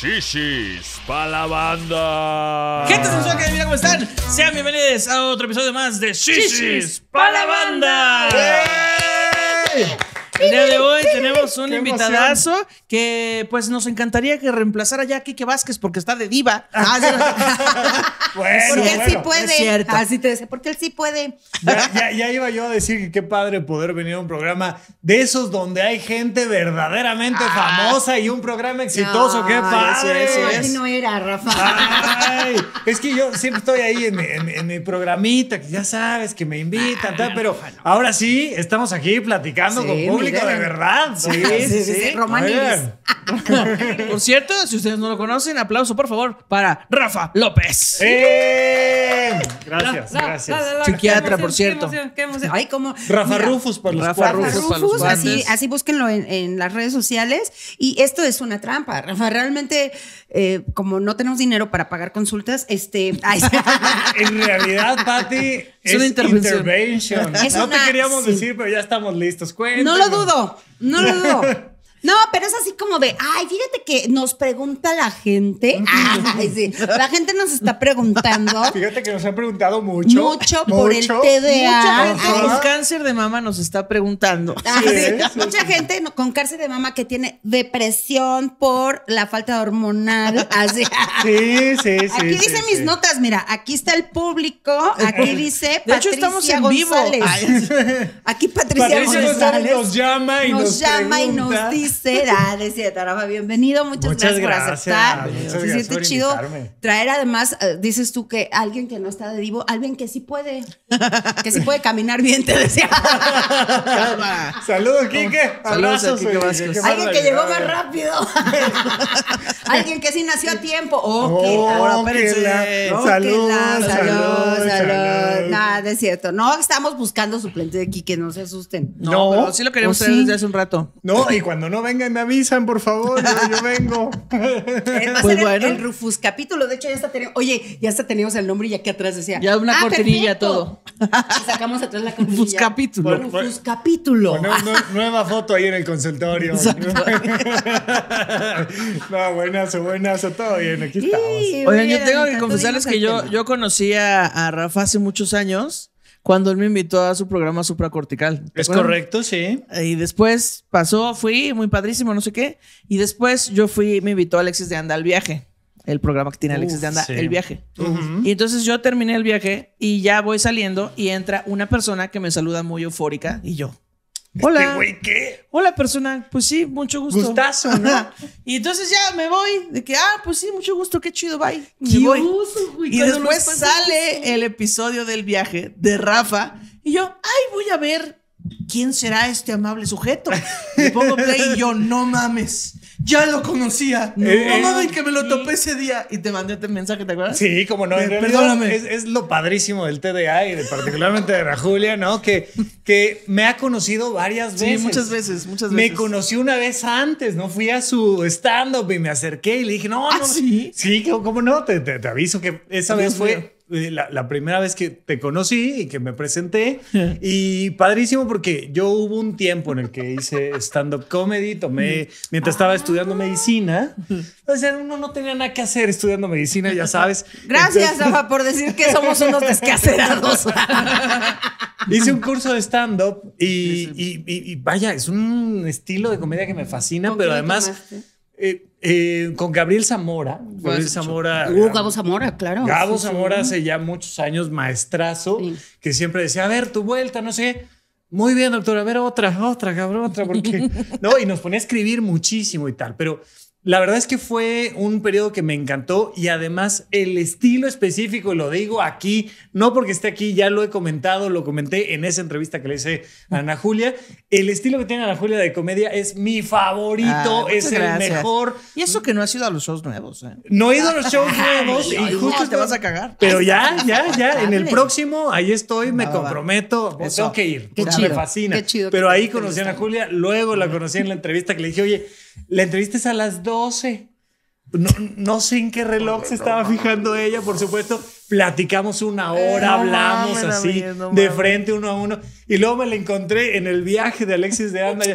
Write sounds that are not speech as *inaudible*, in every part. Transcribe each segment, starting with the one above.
Shishis pa' la banda. Gente sensual que mira cómo están. Sean bienvenidos a otro episodio más de Shishis, para la banda. El día de hoy tenemos un invitadazo que pues nos encantaría que reemplazara ya a Kike Vázquez porque está de diva. Ah, porque él sí puede. Así te dice, porque él sí puede. Ya, iba yo a decir que qué padre poder venir a un programa de esos donde hay gente verdaderamente ah. famosa y un programa exitoso. qué padre. Eso, no era, Rafa. es que yo siempre estoy ahí en mi, programita, que ya sabes que me invitan, ah, pero ahora sí estamos aquí platicando con público de verdad. Sí, sí, sí. Román Por cierto, si ustedes no lo conocen, aplauso por favor para Rafa López. ¡Eh! Gracias, gracias. Psiquiatra, por cierto. Ay, como Rafa Rufus para los Rafa Rufus, así, así búsquenlo en, las redes sociales. Y esto es una trampa, Rafa. Realmente, eh, como no tenemos dinero para pagar consultas, este. *laughs* *laughs* en realidad, Pati es, una intervención. intervention. no te queríamos decir, pero ya estamos listos. Cuéntanos. No lo dudo, no lo dudo. *laughs* No, pero es así como de, ay, fíjate que nos pregunta la gente. *laughs* Ay, sí. La gente nos está preguntando. *laughs* Fíjate que nos han preguntado mucho. Mucho, por el TDA. Mucho cáncer de mama nos está preguntando. Ah, sí, Mucha gente con cáncer de mama que tiene depresión por la falta hormonal. *laughs* Así. Sí, sí, sí. Aquí dice mis notas, mira, aquí está el público, aquí dice de estamos en vivo. aquí Patricia, González, nos llama y nos, nos llama y nos dice será decía. de cierto, bienvenido. Muchas, gracias, por aceptar. Se siente chido traer además, eh, dices tú que alguien que no está de vivo alguien que sí puede, que sí puede caminar bien, te decía. Saludos, Quique. Saludos, Abrazos, Quique Vázquez. Alguien que llegó más rápido. *laughs* alguien que sí nació a tiempo. Ok, oh ahora, espérense. Nada, de cierto. No estamos buscando suplente de Quique, no se asusten. No, pero sí lo queríamos traer desde hace un rato. No, y cuando no vengan, me avisan, por favor, yo, *laughs* vengo. Pues el, Rufus capítulo. De hecho, ya está teniendo. Oye, ya está teníamos el nombre y aquí atrás decía. Ya una ah, cortinilla todo. sacamos atrás la cortinilla. Rufus capítulo. Rufus capítulo. nueva foto ahí en el consultorio. *laughs* no, buenazo, buenazo, todo bien, aquí estamos. Oigan, yo tengo que confesarles que yo, yo conocí a, a Rafa hace muchos años cuando él me invitó a su programa supracortical. Es correcto, sí. Y después pasó, fui, muy padrísimo, no sé qué. Y después yo fui, me invitó Alexis de Anda al viaje. El programa que tiene Alexis de Anda, el viaje. Y entonces yo terminé el viaje y ya voy saliendo y entra una persona que me saluda muy eufórica y yo. Este Hola. Hola, persona. Pues sí, mucho gusto. Gustazo, ¿no? y entonces ya me voy. De que, ah, pues sí, mucho gusto, qué chido, bye. y después sale el episodio del viaje de Rafa. Y yo, ay, voy a ver quién será este amable sujeto. Le pongo play y yo, no mames ya lo conocía. Eh, no, mames, eh, que me lo topé ese día y te mandé este mensaje, ¿te acuerdas? Sí, como no. Eh, perdóname. Es, lo padrísimo del TDA y particularmente de la Julia, ¿no? Que, que me ha conocido varias veces. Sí, muchas veces, muchas veces. Me conoció una vez antes, ¿no? Fui a su stand-up y me acerqué y le dije, no, ¿Ah, no. ¿sí? Sí, ¿cómo no? te aviso que esa vez fue eh, la, primera vez que te conocí y que me presenté. *laughs* Y padrísimo porque yo hubo un tiempo en el que hice stand-up comedy, tomé, mientras estaba estudiando medicina, o sea, uno no tenía nada que hacer estudiando medicina, ya sabes. Gracias, Rafa, por decir que somos unos descacerados. *laughs* hice un curso de stand-up y, vaya, es un estilo de comedia que me fascina, pero además... Eh, con Gabriel Zamora. Pues, Gabriel Zamora. Uh, Gabo Zamora, claro. Gabo Zamora hace ya muchos años, maestrazo, que siempre decía, a ver, tu vuelta, no sé. Muy bien, doctor, a ver, otra, otra, cabrón, otra, porque... *laughs* no, y nos ponía a escribir muchísimo y tal, pero la verdad es que fue un periodo que me encantó y además el estilo específico, lo digo aquí, no porque esté aquí, ya lo he comentado, lo comenté en esa entrevista que le hice a Ana Julia. El estilo que tiene Ana Julia de comedia es mi favorito, ah, es el mejor. Y eso que no ha sido a los shows nuevos. ¿eh? No he ido a los shows *laughs* nuevos y justo te vas a cagar. Pero ya, ya, ya, en el próximo, ahí estoy, me comprometo, tengo que ir, me fascina. pero ahí conocí a Ana Julia, luego la conocí en la entrevista que le dije, oye, la entrevista a las 12. No, no, sé en qué reloj se estaba fijando ella, por supuesto. Platicamos una hora, hablamos así, de frente uno a uno. Y luego me la encontré en el viaje de Alexis de Anda.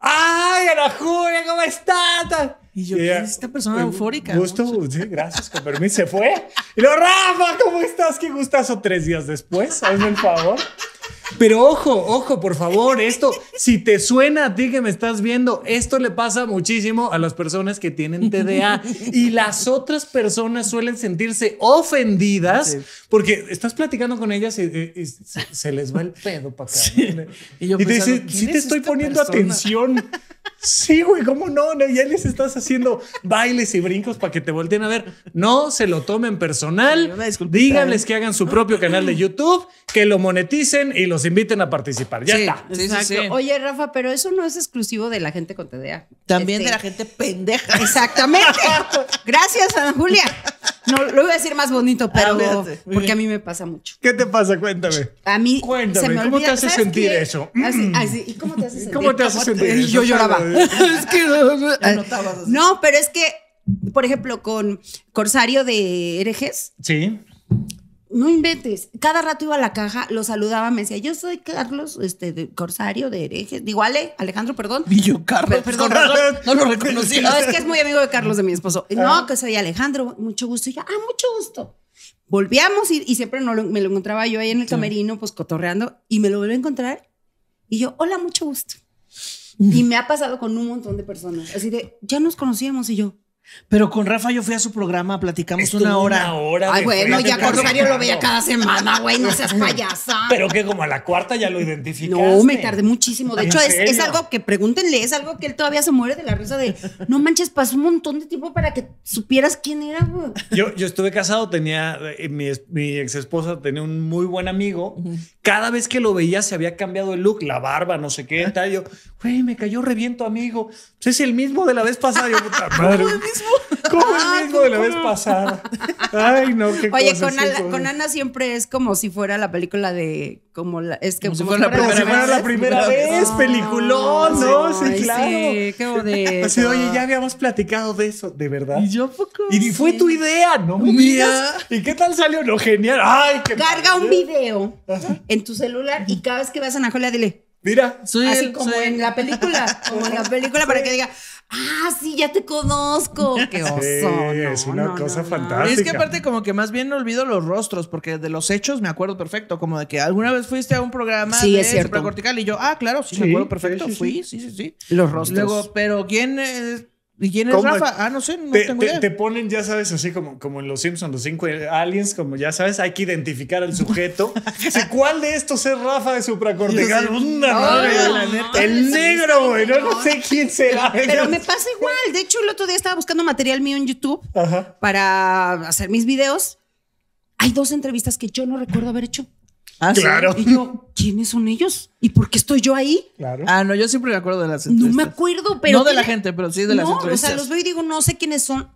¡Ay, Ana Julia, ¿cómo estás? Y yo, esta persona pues, eufórica? Gusto, sí, gracias, con permiso. Se fue. Y lo, Rafa, ¿cómo estás? Qué gustazo. Tres días después, hazme el favor. Pero ojo, ojo, por favor, esto, si te suena a ti que me estás viendo, esto le pasa muchísimo a las personas que tienen TDA y las otras personas suelen sentirse ofendidas porque estás platicando con ellas y, se, les va el pedo para acá. Y, yo y te sí te estoy poniendo atención. Sí, güey, ¿cómo no? Ya les estás haciendo bailes y brincos para que te volteen a ver. No se lo tomen personal. Díganles ¿eh? que hagan su propio canal de YouTube, que lo moneticen y los inviten a participar. Ya está. Oye, Rafa, pero eso no es exclusivo de la gente con TDA. También de este, la gente pendeja. Exactamente. *laughs* Gracias, Ana Julia. No, lo iba a decir más bonito, ah, pero porque a mí me pasa mucho. ¿Qué te pasa? Cuéntame. A mí Cuéntame, ¿cómo te hace sentir eso? Ah, mm. ah, ¿Y cómo te hace sentir? ¿Cómo te hace sentir? Eso? Yo lloraba. es que *laughs* no, pero es que por ejemplo, con Corsario de herejes. Sí no inventes. Cada rato iba a la caja, lo saludaba, me decía, yo soy Carlos, este, de Corsario, de hereje, Digo, Ale, Alejandro, perdón. Y yo, Carlos. Perdón, no lo reconocí. *laughs* No, es que es muy amigo de Carlos, de mi esposo. No, ah. que soy Alejandro, mucho gusto. Y yo, ah, mucho gusto. Volvíamos y, siempre no me lo encontraba yo ahí en el camerino, pues cotorreando, y me lo vuelvo a encontrar. Y yo, hola, mucho gusto. Mm. Y me ha pasado con un montón de personas. Así de, ya nos conocíamos y yo, pero con Rafa yo fui a su programa, platicamos una hora. Una hora Ay, bueno, ya Corsario lo veía cada semana, güey, no seas *laughs* payasa. Pero que como a la cuarta ya lo identificó. No, me tardé muchísimo. De hecho, es, algo que pregúntenle, es algo que él todavía se muere de la risa de no manches, pasó un montón de tiempo para que supieras quién era, güey. Yo, yo estuve casado, tenía eh, mi, ex esposa tenía un muy buen amigo. Cada vez que lo veía se había cambiado el look, la barba, no sé qué, tal. Yo, güey, me cayó reviento, amigo. Pues, es el mismo de la vez pasada. Yo, puta madre. *laughs* *laughs* Como ah, mismo de la vez pasada. *laughs* Ay, no, qué Oye, con, Ana, siempre es como si fuera la película de. Como la, es que como, fuera, la, primera vez, peliculón, ¿no? Sí, claro. Sí, *laughs* oye, ya habíamos platicado de eso, de verdad. Y yo poco. Y fue tu idea, ¿no? Mía. ¿Y qué tal salió? Lo genial. Ay, Carga un video en tu celular y cada vez que vas a Anajola, dile. Mira, soy así como en la película, como en la película para que diga, ah, sí, ya te conozco. *laughs* Qué oso. es una cosa fantástica. Es que aparte como que más bien olvido los rostros, porque de los hechos me acuerdo perfecto, como de que alguna vez fuiste a un programa de es cortical y yo, ah, claro, sí, me acuerdo perfecto, fui, sí, sí, sí. Los rostros. Luego, pero ¿quién... es ¿Y quién es Rafa? Ah, no sé, no te, tengo idea. Te, ponen, ya sabes, así como, como en los Simpsons, los cinco aliens, como ya sabes, hay que identificar al sujeto. *laughs* ¿cuál de estos es Rafa de supracortical? Una El negro, güey. No, sé quién será. *laughs* Pero me pasa *laughs* igual. De hecho, el otro día estaba buscando material mío en YouTube para hacer mis videos. Hay dos entrevistas que yo no recuerdo haber hecho. Ah, claro. Y yo, ¿quiénes son ellos? ¿Y por qué estoy yo ahí? Claro. Ah, no, yo siempre me acuerdo de las entrevistas. No me acuerdo, pero. No de la gente, pero sí de las no, O sea, los veo y digo, no sé quiénes son.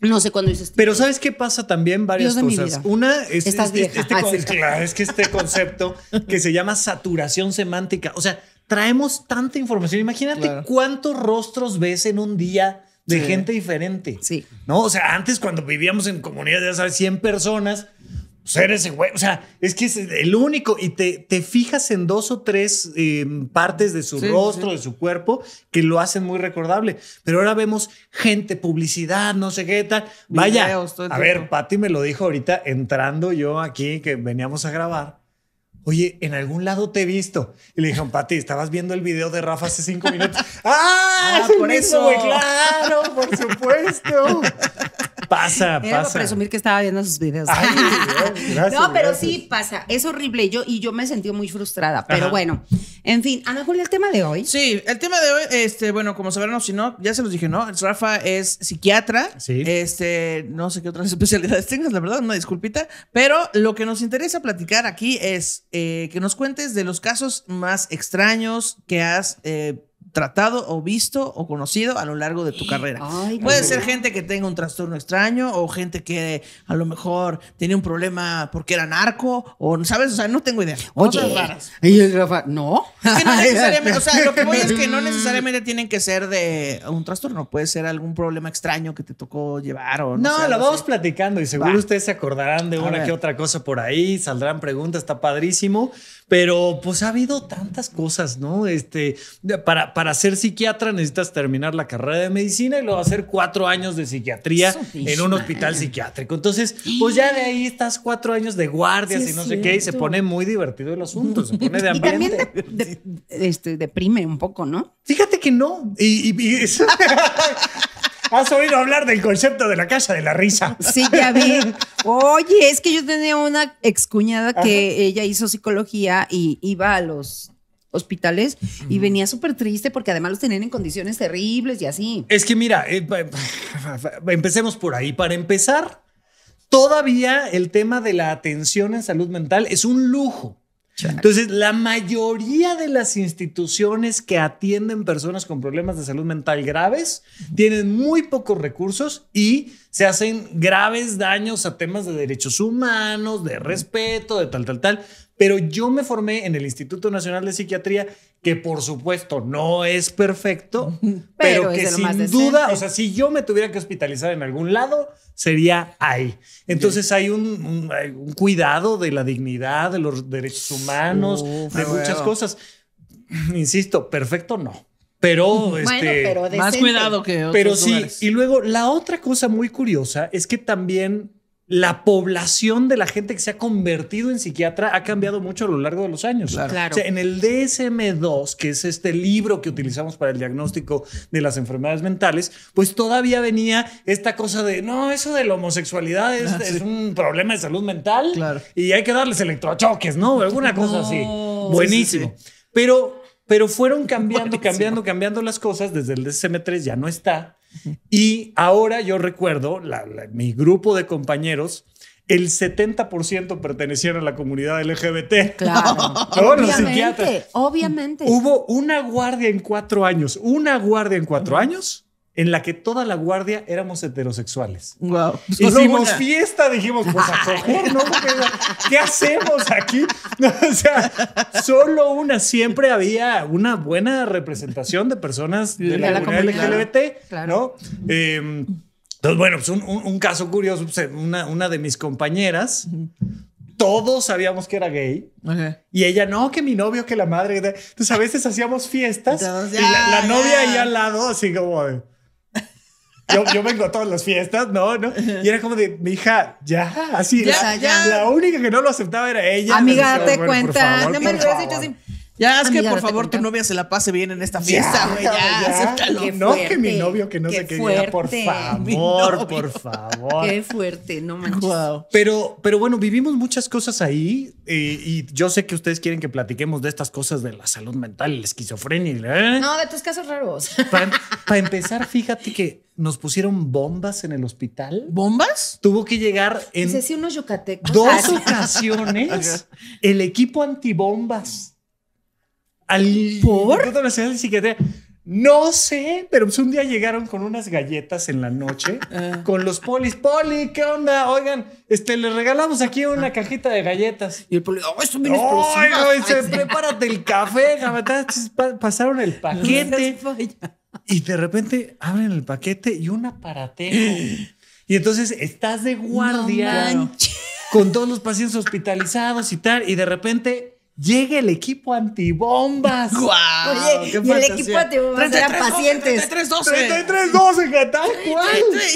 No sé cuándo dices. Pero ¿sabes qué pasa también? Varias cosas. Una es, este, este ah, es, que este concepto que se llama saturación semántica. O sea, traemos tanta información. Imagínate cuántos rostros ves en un día de gente diferente. Sí. ¿No? O sea, antes cuando vivíamos en comunidades, ya sabes, 100 personas, ser ese güey. O sea, es que es el único. Y te, te fijas en dos o tres em, partes de su rostro, de su cuerpo, que lo hacen muy recordable. Pero ahora vemos gente, publicidad, no sé qué tal. Vaya, a ver, Patti me lo dijo ahorita entrando yo aquí, que veníamos a grabar. Oye, en algún lado te he visto. Y le dijeron, Pati, estabas viendo el video de Rafa hace cinco minutos. *laughs* ¡Ah! ah por eso, claro, por supuesto. *laughs* Pasa, Era presumir que estaba viendo sus videos. *laughs* no, pero sí pasa. Es horrible. Yo, y yo me sentí muy frustrada. Pero bueno, en fin. a lo mejor el tema de hoy. Sí, el tema de hoy, este, bueno, como sabrán o si no, ya se los dije, ¿no? Rafa es psiquiatra. Sí. Este, no sé qué otras *laughs* especialidades tengas, la verdad, una disculpita. Pero lo que nos interesa platicar aquí es eh, que nos cuentes de los casos más extraños que has eh, tratado o visto o conocido a lo largo de tu carrera. Puede ser gente que tenga un trastorno extraño o gente que a lo mejor tenía un problema porque era narco o, no ¿sabes? O sea, no tengo idea. Oye, raras. Y el Rafa, no. *laughs* necesariamente, o sea, lo que voy es que no mm. necesariamente tienen que ser de un trastorno. Puede ser algún problema extraño que te tocó llevar o no. No, lo vamos platicando y seguro ustedes se acordarán de una que otra cosa por ahí. Saldrán preguntas, está padrísimo. Pero pues ha habido tantas cosas, ¿no? Este, para para ser psiquiatra necesitas terminar la carrera de medicina y luego hacer cuatro años de psiquiatría en un hospital psiquiátrico. Entonces, pues ya de ahí estás cuatro años de guardias y no sé qué, y se pone muy divertido el asunto, se pone de ambiente. *laughs* Y también este, deprime un poco, ¿no? Fíjate que no. Y, *laughs* ¿Has oído hablar del concepto de la casa de la risa? Sí, ya vi. Oye, es que yo tenía una excuñada que ella hizo psicología y iba a los hospitales y venía súper triste porque además los tenían en condiciones terribles y así. Es que mira, eh, empecemos por ahí. Para empezar, todavía el tema de la atención en salud mental es un lujo. Entonces, la mayoría de las instituciones que atienden personas con problemas de salud mental graves tienen muy pocos recursos y se hacen graves daños a temas de derechos humanos, de respeto, de tal, tal, tal. Pero yo me formé en el Instituto Nacional de Psiquiatría, que por supuesto no es perfecto, *laughs* pero, que sin duda, o sea, si yo me tuviera que hospitalizar en algún lado, sería ahí. Entonces hay un, cuidado de la dignidad, de los derechos humanos, de muchas cosas. *clears throat* Insisto, perfecto no. Pero, este, más cuidado que otros Pero sí, y luego la otra cosa muy curiosa es que también la población de la gente que se ha convertido en psiquiatra ha cambiado mucho a lo largo de los años. en el DSM2, que es este libro que utilizamos para el diagnóstico de las enfermedades mentales, pues todavía venía esta cosa de, no, eso de la homosexualidad es, ah, un problema de salud mental y hay que darles electrochoques, ¿no? Alguna *laughs* cosa así. Buenísimo. Pero pero fueron cambiando, cambiando, cambiando las cosas. Desde el DSM3 ya no está. Y ahora yo recuerdo, mi grupo de compañeros, el 70% pertenecían a la comunidad LGBT. Claro. *laughs* Obviamente, obviamente. Hubo una guardia en cuatro años, una guardia en cuatro años en la que toda la guardia éramos heterosexuales. Wow. Hicimos fiesta, dijimos, pues a ¿no? *laughs* ¿Qué hacemos aquí? *laughs* o sea, solo una, siempre había una buena representación de personas de la, comunidad LGBT, claro. Em, entonces, bueno, pues un, caso curioso, pues, una, de mis compañeras, todos sabíamos que era gay. Y ella, no, que mi novio, que la madre. Entonces, a veces hacíamos fiestas y la, ah, novia ahí al lado, así como yo, vengo a todas las fiestas, ¿no? ¿no? Y era como de, mi hija, ya, así. la, única que no lo aceptaba era ella. Amiga, date cuenta. no me lo hubieras dicho así. Ya es que por favor tu novia se la pase bien en esta fiesta, güey. Ya, ya, *laughs* no, que mi novio que no se sé por favor, por favor. Qué fuerte, no manches. Pero, pero bueno, vivimos muchas cosas ahí eh, y yo sé que ustedes quieren que platiquemos de estas cosas de la salud mental, la esquizofrenia. ¿eh? No, de tus casos raros. *laughs* Para, empezar, fíjate que nos pusieron bombas en el hospital. ¿Bombas? Tuvo que llegar en. Unos yucatecos. Dos ah, ocasiones *laughs* el equipo antibombas ¿Por? No sé, pero pues un día llegaron con unas galletas en la noche ah. con los polis. Poli, ¿qué onda? Oigan, este, les regalamos aquí una ah. cajita de galletas. Y el poli, ¡oh, son bien dice, prepárate el café, pues, Pasaron el paquete. y de repente abren el paquete y un aparatejo. *gasps* Y entonces estás de guardia con todos los pacientes hospitalizados y tal. Y de repente llega el equipo antibombas. *laughs* ¡Guau! Oye, y el equipo antibombas eran pacientes. 33-12. 33-12, ¿qué tal?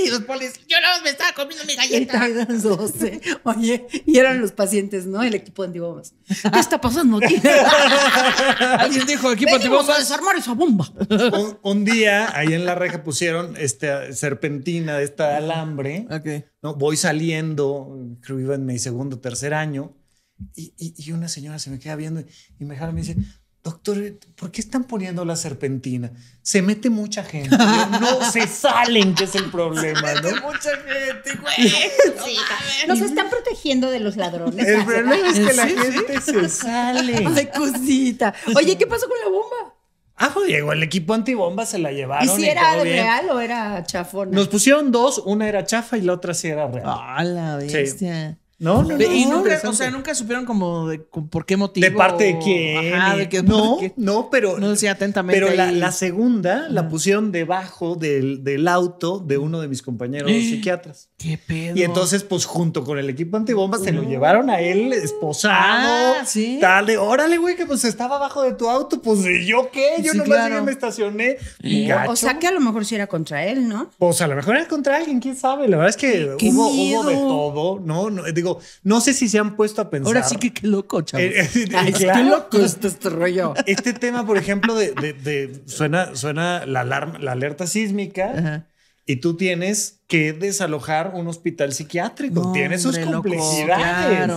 Y los policías yo nada más me estaba comiendo mi galleta. 12. Oye, y eran los pacientes, ¿no? El equipo antibombas. ¿Qué está pasando aquí? *laughs* Alguien dijo, equipo antibombas. antibombas. a desarmar esa bomba. Un, día, ahí en la reja pusieron esta serpentina de esta alambre. Ok. No, voy saliendo, creo iba en mi segundo, tercer año y, una señora se me queda viendo y me y me dice, doctor, ¿por qué están poniendo la serpentina? Se mete mucha gente. no *laughs* se salen, que es el problema, ¿no? mucha gente, güey. Sí, nos están protegiendo de los ladrones. El problema es que la gente se sale. *laughs* Ay, cosita. Oye, ¿qué pasó con la bomba? Ah, pues, Diego, el equipo antibomba se la llevaron. ¿Y si era real o era chafón? Nos pusieron dos, una era chafa y la otra sí era real. Ah, la bestia. No, no, no. Y nunca, o sea, nunca supieron como por qué motivo. ¿De parte de quién? que, no, no, pero. No decía atentamente. Pero la, segunda la pusieron debajo del, del, auto de uno de mis compañeros *gasps* psiquiatras. ¿Qué pedo? Y entonces, pues junto con el equipo antibombas, se lo llevaron a él esposado. Ah, sí. Dale, órale, güey, que pues estaba abajo de tu auto. Pues yo qué, yo nomás claro. me estacioné. Eh, o sea, que a lo mejor sí era contra él, ¿no? Pues a lo mejor era contra alguien, quién sabe. La verdad es que hubo, hubo, de todo, ¿no? no digo, no sé si se han puesto a pensar. Ahora sí que qué loco, chavos. Eh, eh, eh, qué loco este, este, rollo. Este tema, por ejemplo, de, de, de suena, suena la, alarma, la alerta sísmica. Y tú tienes que desalojar un hospital psiquiátrico. Tienes Tiene sus complejidades.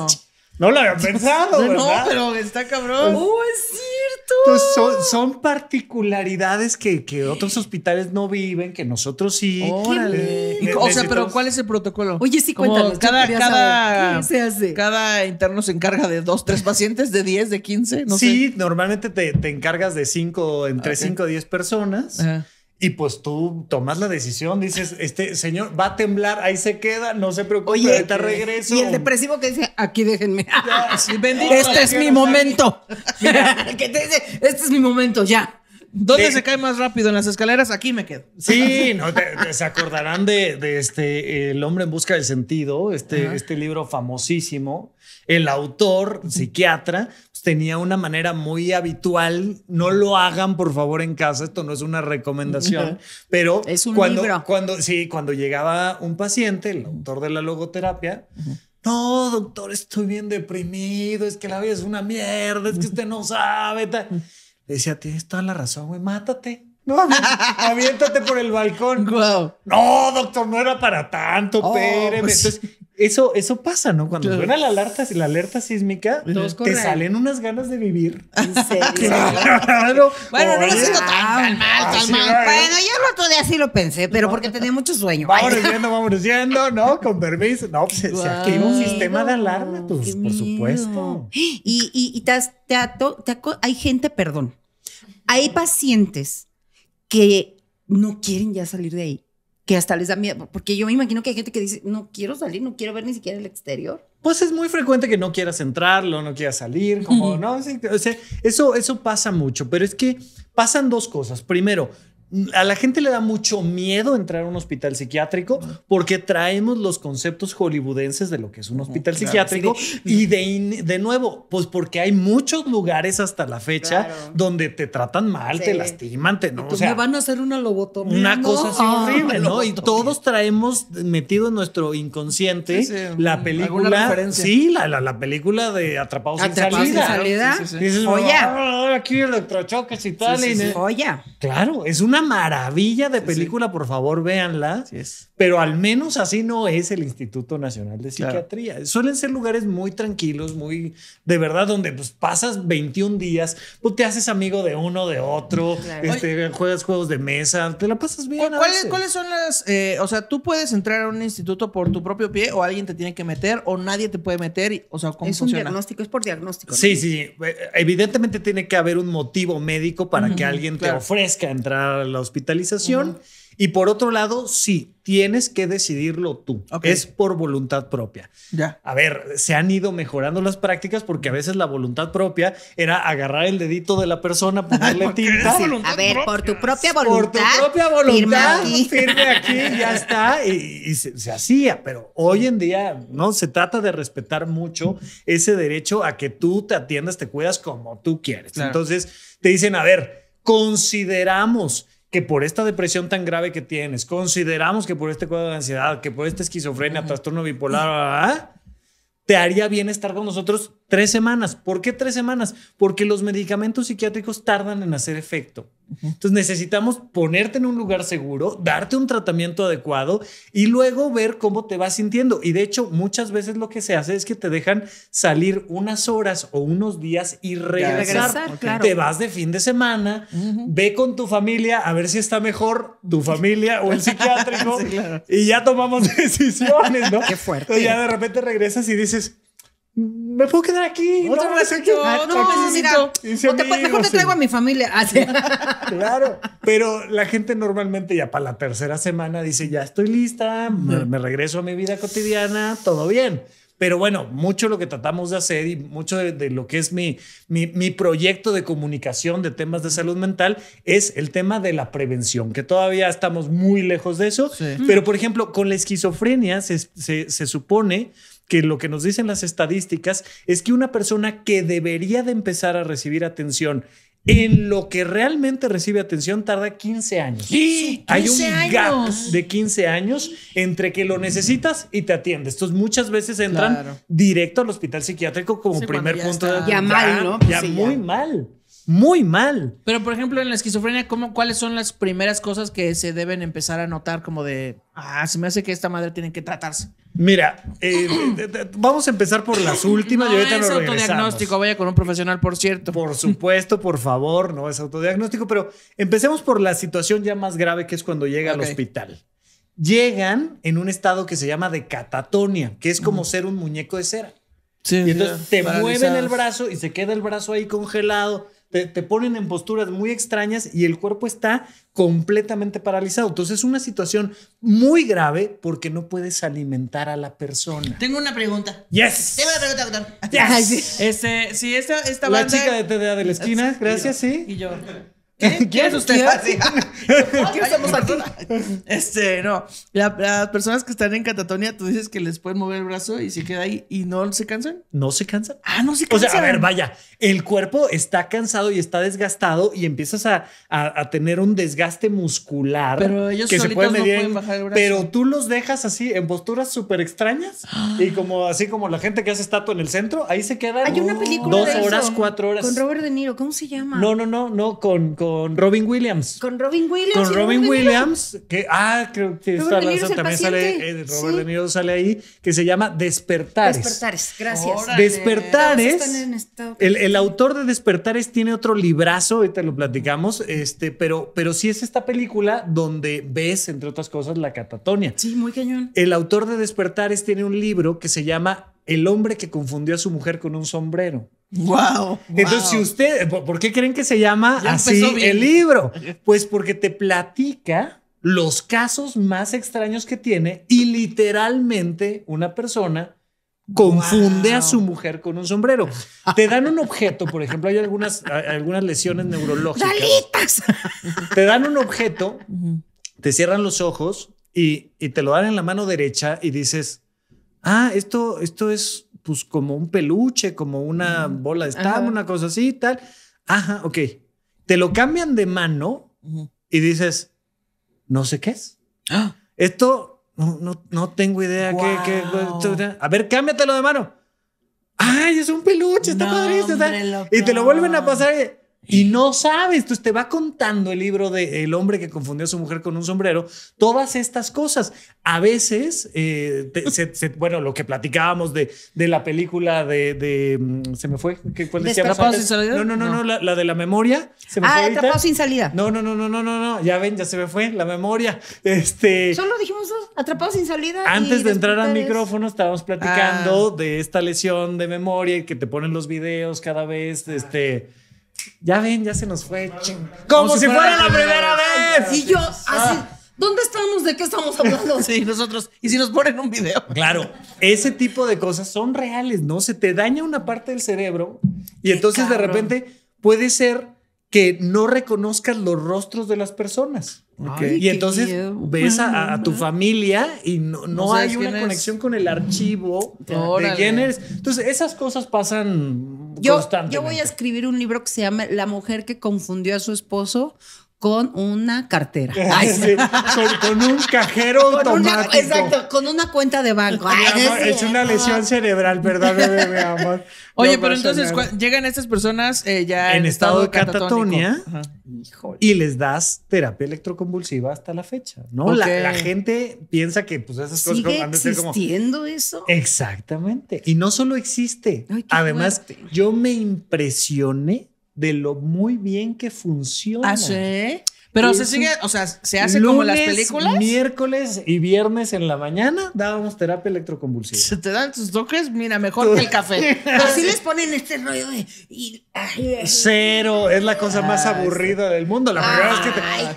No lo había pensado, *laughs* ¿verdad? No, pero está cabrón. Uy, sí son, son particularidades que, otros hospitales no viven, que nosotros sí. Órale. o sea, pero ¿cuál es el protocolo? Oye, sí, cuéntanos. Cada, interno se encarga de dos, tres pacientes, de 10, de 15, no sí, normalmente te, encargas de cinco entre 5 y 10 personas. Ajá. Y pues tú tomas la decisión, dices, este señor va a temblar, ahí se queda, no se preocupe, ahorita regreso. Y el depresivo que dice, aquí déjenme. *laughs* este es mi momento. *laughs* que te dice, este es mi momento, ya. ¿Dónde se cae más rápido? ¿En las escaleras? Aquí me quedo. Sí, no, se acordarán de, este El hombre en busca del sentido, este, este libro famosísimo. El autor, psiquiatra, tenía una manera muy habitual. No lo hagan, por favor, en casa. Esto no es una recomendación, pero es cuando, cuando sí, cuando llegaba un paciente, el autor de la logoterapia. No, doctor, estoy bien deprimido, es que la vida es una mierda, es que usted no sabe. decía, tienes toda la razón, güey, mátate. *laughs* No, aviéntate por el balcón. No, doctor, no era para tanto, oh, pero pues Entonces, eso, eso pasa, ¿no? Cuando suena la alerta, la alerta sísmica, te salen unas ganas de vivir. *laughs* ¿En serio? *laughs* Bueno, no lo siento tan, mal, tan mal. ¿eh? Bueno, yo el otro día sí lo pensé, pero porque tenía mucho sueño. Vamos yendo, vamos yendo, ¿no? Con permiso. No, pues, wow. un sistema de alarma, pues, por supuesto. Y, y, y te hay gente, perdón, hay pacientes que no quieren ya salir de ahí que hasta les da miedo, porque yo me imagino que hay gente que dice, no quiero salir, no quiero ver ni siquiera el exterior. Pues es muy frecuente que no quieras entrar no quieras salir, como, o sea, eso, eso pasa mucho, pero es que pasan dos cosas. Primero, a la gente le da mucho miedo entrar a un hospital psiquiátrico porque traemos los conceptos hollywoodenses de lo que es un hospital psiquiátrico y de, de, nuevo, pues porque hay muchos lugares hasta la fecha donde te tratan mal, te lastiman, te no, pues me van a hacer una lobotomía. Una cosa así ah. horrible, ¿no? Y todos traemos metido en nuestro inconsciente la película, sí, la, la, la, película de Atrapados, en sin salida. Oye, aquí electrochoques y tal. Y, oye. Claro, es una maravilla de película, por favor, véanla. Pero al menos así no es el Instituto Nacional de Psiquiatría. Suelen ser lugares muy tranquilos, muy de verdad, donde pues, pasas 21 días, pues, te haces amigo de uno, de otro, este, juegas juegos de mesa, te la pasas bien. ¿Cuáles son las.? Eh, o sea, tú puedes entrar a un instituto por tu propio pie, o alguien te tiene que meter, o nadie te puede meter. o sea, ¿cómo es un diagnóstico, es por diagnóstico. Sí, sí. Evidentemente tiene que haber un motivo médico para que alguien te ofrezca entrar al la hospitalización. Y por otro lado, sí, tienes que decidirlo tú. Es por voluntad propia. Ya. A ver, se han ido mejorando las prácticas porque a veces la voluntad propia era agarrar el dedito de la persona, *laughs* ponerle tinta. A ver, por tu propia voluntad. Por tu propia voluntad. firme aquí ya *laughs* está. Y, se, hacía. Pero hoy en día, ¿no? Se trata de respetar mucho ese derecho a que tú te atiendas, te cuidas como tú quieres. Entonces, te dicen, a ver, consideramos que por esta depresión tan grave que tienes, consideramos que por este cuadro de ansiedad, que por esta esquizofrenia, trastorno bipolar, te haría bien estar con nosotros Tres semanas. ¿Por qué tres semanas? Porque los medicamentos psiquiátricos tardan en hacer efecto. Entonces necesitamos ponerte en un lugar seguro, darte un tratamiento adecuado y luego ver cómo te vas sintiendo. Y de hecho, muchas veces lo que se hace es que te dejan salir unas horas o unos días y regresar. Te vas de fin de semana, ve con tu familia a ver si está mejor tu familia o el *laughs* psiquiátrico y ya tomamos *laughs* decisiones, ¿no? Qué fuerte. ya de repente regresas y dices, me puedo quedar aquí. no no necesito. No, pues, mejor te traigo a mi familia. Ah, *laughs* claro, pero la gente normalmente ya para la tercera semana dice, ya estoy lista, me, regreso a mi vida cotidiana, todo bien. Pero bueno, mucho lo que tratamos de hacer y mucho de, lo que es mi, mi, mi proyecto de comunicación de temas de salud mental es el tema de la prevención, que todavía estamos muy lejos de eso. Pero, por ejemplo, con la esquizofrenia se, se, se supone que lo que nos dicen las estadísticas es que una persona que debería de empezar a recibir atención en lo que realmente recibe atención tarda 15 años. Sí, Hay un gap de 15 años entre que lo necesitas y te atiendes. Entonces muchas veces entran directo al hospital psiquiátrico como primer punto de... Ya ¿no? ya pues muy mal muy mal. Pero, por ejemplo, en la esquizofrenia, ¿cuáles son las primeras cosas que se deben empezar a notar como de, ah, se me hace que esta madre tiene que tratarse? Mira, eh, vamos a empezar por las últimas no y ahorita es autodiagnóstico, vaya con un profesional, por cierto. Por supuesto, por favor, no es autodiagnóstico, pero empecemos por la situación ya más grave que es cuando llega al hospital. Llegan en un estado que se llama de catatonia, que es como ser un muñeco de cera. Sí, y entonces te mueven el brazo y se queda el brazo ahí congelado te, te, ponen en posturas muy extrañas y el cuerpo está completamente paralizado. Entonces es una situación muy grave porque no puedes alimentar a la persona. Tengo una pregunta. Yes. Tengo una pregunta, doctor. Yes. Este, si esta, esta banda... La chica de TDA de la esquina, gracias, sí. Y yo. ¿Quién, es usted? ¿Quién? estamos ah, *laughs* aquí? Este, no. las personas que están en catatonia, tú dices que les pueden mover el brazo y se queda ahí y no se cansan. No se cansan. Ah, no se cansan. O sea, a ver, vaya, el cuerpo está cansado y está desgastado y empiezas a, a, tener un desgaste muscular. Pero ellos que se medir, no pueden bajar el brazo. Pero tú los dejas así en posturas súper extrañas y como así como la gente que hace estatua en el centro, ahí se quedan Hay una película dos horas, cuatro horas. Con Robert De Niro, ¿cómo se llama? No, no, no, no, con con Robin Williams. Con Robin Williams. Con Robin Williams, que, ah, creo que también sale, eh, Robert De Niro sale ahí, que se llama Despertares. Despertares, gracias. Despertares. Este el, el, autor de Despertares tiene otro librazo, ahorita lo platicamos, este, pero, pero sí es esta película donde ves, entre otras cosas, la catatonia. Sí, muy cañón. El autor de Despertares tiene un libro que se llama el hombre que confundió a su mujer con un sombrero. Wow. Entonces, si usted, ¿por qué creen que se llama así el libro? *laughs* Pues porque te platica los casos más extraños que tiene y literalmente una persona confunde a su mujer con un sombrero. Te dan un objeto, por ejemplo, hay algunas, algunas lesiones neurológicas. *laughs* Te dan un objeto, te cierran los ojos y, y te lo dan en la mano derecha y dices, ah, esto, esto es pues como un peluche, como una bola de stamina, una cosa así, tal. Ajá, ok. Te lo cambian de mano y dices, no sé qué es. ¡Ah! Esto no, no, tengo idea. Qué, a ver, cámbiatelo de mano. Ay, es un peluche, está padrísimo. y te lo vuelven a pasar. Y, y no sabes, tú te va contando el libro de El hombre que confundió a su mujer con un sombrero, todas estas cosas. A veces, eh, bueno, lo que platicábamos de, de la película de, mm, ¿Se me fue? ¿Qué, sin salida? No, no, no, no, la, de la memoria. ah, atrapados sin salida. No, no, no, no, no, no, no, ya ven, ya se me fue la memoria. Este... Solo dijimos dos, atrapados sin salida. Antes de entrar al micrófono estábamos platicando ah. de esta lesión de memoria que te ponen los videos cada vez, este... Ya ven, ya se nos fue. Como, si, fuera, la primera vez. Y yo ah. así. ¿Dónde estamos? ¿De qué estamos hablando? *laughs* sí, nosotros. ¿Y si nos ponen un video? Claro, ese tipo de cosas son reales, ¿no? Se te daña una parte del cerebro y entonces de repente puede ser que no reconozcas los rostros de las personas. y entonces ves a, tu familia y no, hay una conexión con el archivo de quién eres. Entonces, esas cosas pasan yo, constantemente. Yo voy a escribir un libro que se llama La mujer que confundió a su esposo con una cartera. *laughs* con, un cajero con automático. exacto, con una cuenta de banco. es, una lesión cerebral, ¿verdad, mi amor? *laughs* Oye, pero entonces llegan estas personas eh, ya en, estado, de catatonia y les das terapia electroconvulsiva hasta la fecha, ¿no? La, gente piensa que pues esas cosas van a ser como existiendo eso. Exactamente. Y no solo existe. Además, yo me impresioné de lo muy bien que funciona. Ah, pero se sigue, o sea, se hace como las películas. Miércoles y viernes en la mañana dábamos terapia electroconvulsiva. Se te dan tus toques, mira, mejor que el café. *laughs* Así les ponen este rollo de. Cero, es la cosa más ah, aburrida del mundo. La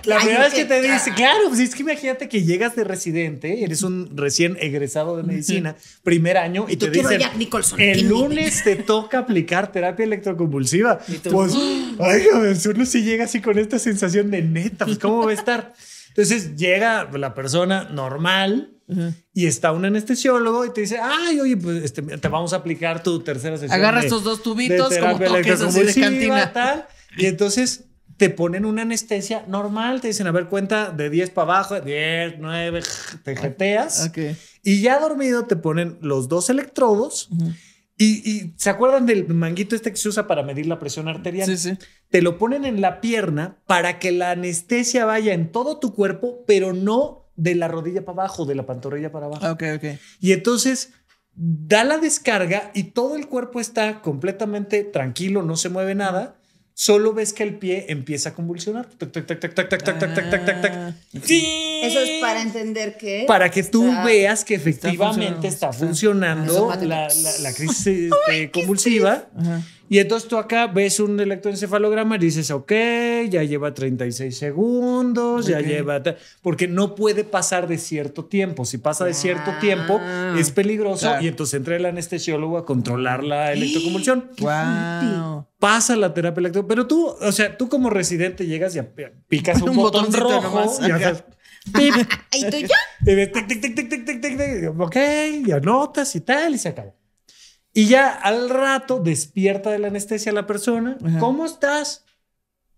primera vez que te, dice, claro, pues es que imagínate que llegas de residente, eres un recién egresado de medicina, primer año, y, te dicen, Nicholson, el lunes te toca aplicar terapia electroconvulsiva. Pues, ah". ay, joder, uno sí llega así con esta sensación de pues, ¿cómo va a estar? Entonces llega la persona normal y está un anestesiólogo y te dice, ay, oye, pues este, te vamos a aplicar tu tercera sesión. Agarra estos dos tubitos de como toques de cantina. Tal, y entonces te ponen una anestesia normal, te dicen, a ver, cuenta de 10 para abajo, 10, 9, te jeteas. Okay. Y ya dormido te ponen los dos electrodos. Y, se acuerdan del manguito este que se usa para medir la presión arterial. Sí, sí. Te lo ponen en la pierna para que la anestesia vaya en todo tu cuerpo, pero no de la rodilla para abajo, de la pantorrilla para abajo. Ok, ok. Y entonces da la descarga y todo el cuerpo está completamente tranquilo, no se mueve nada solo ves que el pie empieza a convulsionar. Tac, tac, tac, tac, tac, tac, tac, tac, tac, tac, tac. Sí. Eso es para entender que. Para que tú veas que efectivamente está funcionando, la, crisis convulsiva. Ajá. Y entonces tú acá ves un electroencefalograma y dices, ok, ya lleva 36 segundos, ya lleva... Porque no puede pasar de cierto tiempo. Si pasa de cierto ah. tiempo, es peligroso y entonces entra el anestesiólogo a controlar la electroconvulsión. Pasa la terapia electro... Pero tú, o sea, tú como residente llegas y picas un, botón rojo y haces... *laughs* ¿Y tú ya? Y tic, tic, ok, y anotas y tal, y se acaba. Y ya al rato despierta de la anestesia la persona. ¿Cómo estás?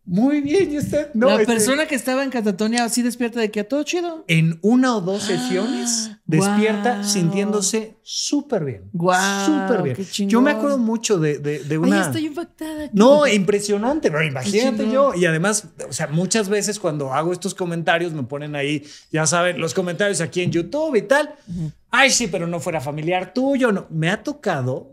Muy bien, usted? No, la este, persona que estaba en catatonia así despierta de que todo chido. En una o dos sesiones ah, despierta sintiéndose súper bien. Guau. súper bien. Yo me acuerdo mucho de, de, una. Ay, estoy impactada. No, impresionante, pero imagínate yo. Y además, o sea, muchas veces cuando hago estos comentarios me ponen ahí, ya saben, los comentarios aquí en YouTube y tal ay, sí, pero no fuera familiar tuyo. No. Me ha tocado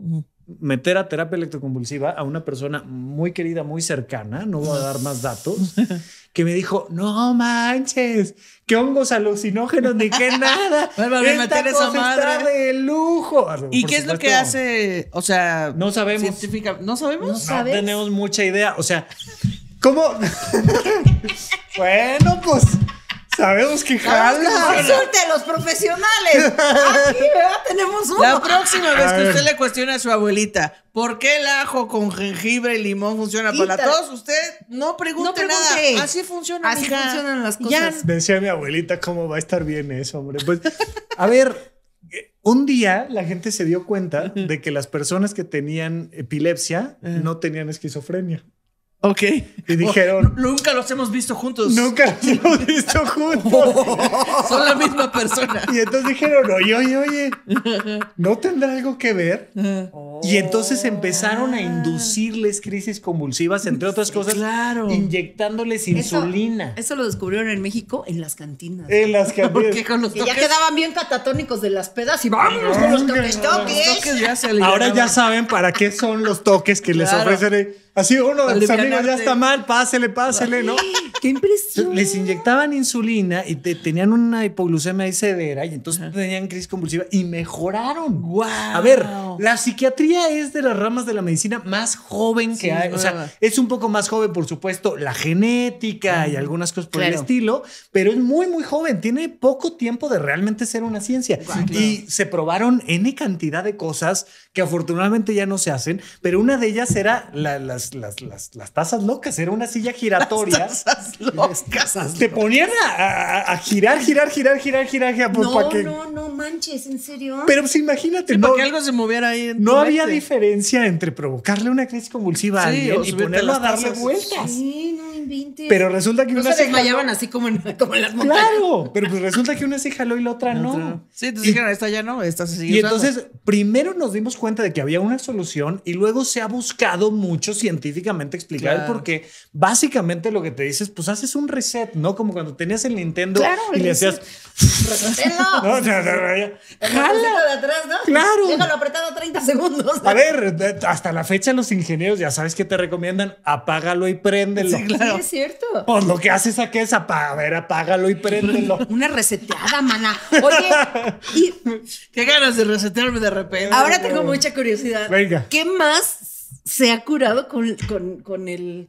meter a terapia electroconvulsiva a una persona muy querida, muy cercana, no voy a dar más datos, *laughs* que me dijo, no manches, Qué hongos alucinógenos, ni qué nada. *laughs* Esta meter esa está de lujo. Ah, ¿Y qué es lo que hace? O sea, no sabemos. ¿No sabemos? No, tenemos mucha idea. O sea, ¿cómo? *laughs* bueno, pues... Sabemos que jala. Consulte a los profesionales. Aquí, ¿verdad? Tenemos uno. La próxima vez que usted le cuestione a su abuelita, ¿por qué el ajo con jengibre y limón funciona para todos? Usted no pregunte, nada. Así funciona. Así funcionan las cosas. Decía mi abuelita cómo va a estar bien eso, hombre. Pues, a ver. Un día la gente se dio cuenta de que las personas que tenían epilepsia no tenían esquizofrenia. Ok. Y oh, dijeron. nunca los hemos visto juntos. Nunca los hemos visto *laughs* juntos. son la misma persona. Y entonces dijeron, oye, oye, oye, *laughs* ¿no tendrá algo que ver? y entonces empezaron a inducirles crisis convulsivas, entre otras cosas, claro. inyectándoles insulina. Eso, lo descubrieron en México en las cantinas. En las cantinas. Porque ya quedaban bien catatónicos de las pedas y vámonos con los toques, Ahora ya saben para qué son los toques que les ofrecen. Así uno de mis amigos ya está mal, pásele, pásele, ¿no? *gasps* ¡Qué impresión! Les inyectaban insulina y tenían una hipoglucemia ahí severa y entonces tenían crisis convulsiva y mejoraron. ¡Wow! A ver, la psiquiatría es de las ramas de la medicina más joven que hay. O sea, es un poco más joven, por supuesto, la genética y algunas cosas por el estilo, pero es muy, muy joven. Tiene poco tiempo de realmente ser una ciencia. Y se probaron N cantidad de cosas que afortunadamente ya no se hacen, pero una de ellas era la, las las, las, tazas locas, era una silla giratoria. Las tazas locas. *laughs* Te ponían a, girar, girar, girar, girar, girar. girar pues, no, para que... no, no manches, en serio. Pero pues imagínate, no, algo se moviera ahí. no había diferencia entre provocarle una crisis convulsiva a alguien y ponerlo a darle vueltas. Sí, no pero resulta que no una se desmayaban así como en, *laughs* como las montañas. Claro, pero pues resulta que una se jaló y la otra no. Sí, entonces dijeron, esta ya no, esta se sigue Y entonces, primero nos dimos cuenta de que había una solución y luego se ha buscado mucho científicamente explicar Porque por qué. Básicamente lo que te dices, pues haces un reset, ¿no? Como cuando tenías el Nintendo y le hacías... ¡Resetelo! *laughs* no, no, ¡Jala! de atrás, ¿no? ¡Claro! Déjalo apretado 30 segundos. A ver, hasta la fecha los ingenieros ya sabes que te recomiendan apágalo y préndelo. claro es cierto. Pues lo que hace aquí es apagarlo a ver, apágalo y préndelo. *laughs* Una reseteada, mana. Oye, qué ganas de resetearme de repente. Ahora tengo mucha curiosidad. Venga. ¿Qué más se ha curado con, con, con el.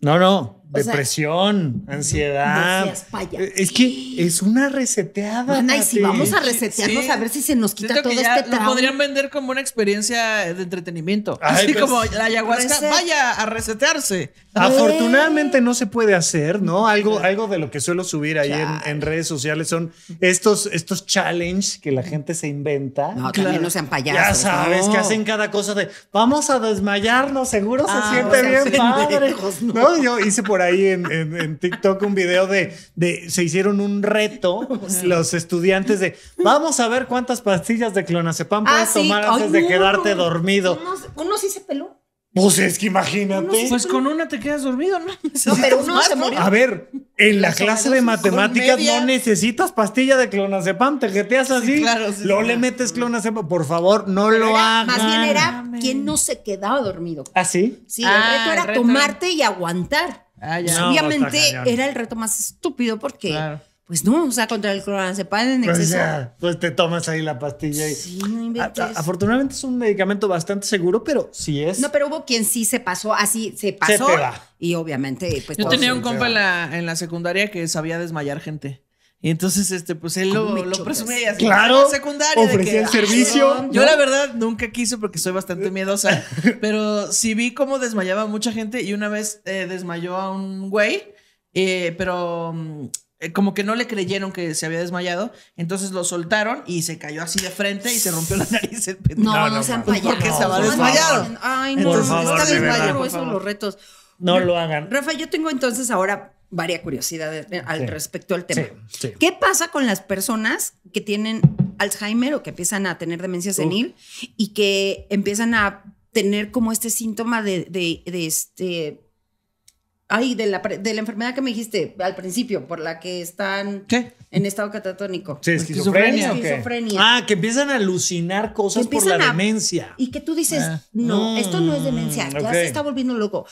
No, no. Depresión, ansiedad. Es que es una reseteada. Ana, y si vamos a resetearnos a ver si se nos quita todo este trauma. podrían vender como una experiencia de entretenimiento. Así pues, como la ayahuasca, vaya a resetearse. Afortunadamente no se puede hacer, ¿no? Algo, algo de lo que suelo subir ahí en, redes sociales son estos, estos challenges que la gente se inventa. No, no sean payasos. Ya sabes que hacen cada cosa de vamos a desmayarnos, seguro se ah, siente bien *laughs* padre. No, yo hice por ahí en, TikTok un video de, se hicieron un reto los estudiantes de vamos a ver cuántas pastillas de clonazepam ah, puedes tomar antes de quedarte dormido. Uno, sí se peló. Pues es que imagínate. Pues con una te quedas dormido, ¿no? pero uno se A ver, en la clase de matemáticas no necesitas pastilla de clonazepam, te jeteas así. Sí, le metes clonazepam, por favor, no lo hagas. Más bien era quien no se quedaba dormido. ¿Ah, sí? Sí, ah, el reto era tomarte y aguantar. Ah, obviamente era el reto más estúpido porque... Pues no, o sea, contra el clonazepam en pues exceso. Pues, te tomas ahí la pastilla y... afortunadamente es un medicamento bastante seguro, pero sí es... No, pero hubo quien sí se pasó, así se pasó. Y obviamente, pues... Yo tenía un compa en la, en la secundaria que sabía desmayar gente. Y entonces, este, pues él lo, lo presumía. Claro. Ah, secundaria ofrecía el ah, servicio. Yo, la verdad, nunca quise porque soy bastante miedosa. *laughs* pero sí vi cómo desmayaba mucha gente y una vez eh, desmayó a un güey, eh, pero mm, como que no le creyeron que se había desmayado. Entonces lo soltaron y se cayó así de frente y se rompió la nariz. no, no, no, Porque se va desmayado. Ay, no. Por favor, está desmayado. eso son los retos. No lo hagan. Rafa, yo tengo entonces ahora Varia curiosidades al respecto al tema. ¿Qué pasa con las personas que tienen Alzheimer o que empiezan a tener demencia senil y que empiezan a tener como este síntoma de, este... Ay, de la, enfermedad que me dijiste al principio, por la que están en estado catatónico. Sí, esquizofrenia. Ah, que empiezan a alucinar cosas por la demencia. Y que tú dices, ah, no, esto no es mm, demencia, ya se está volviendo loco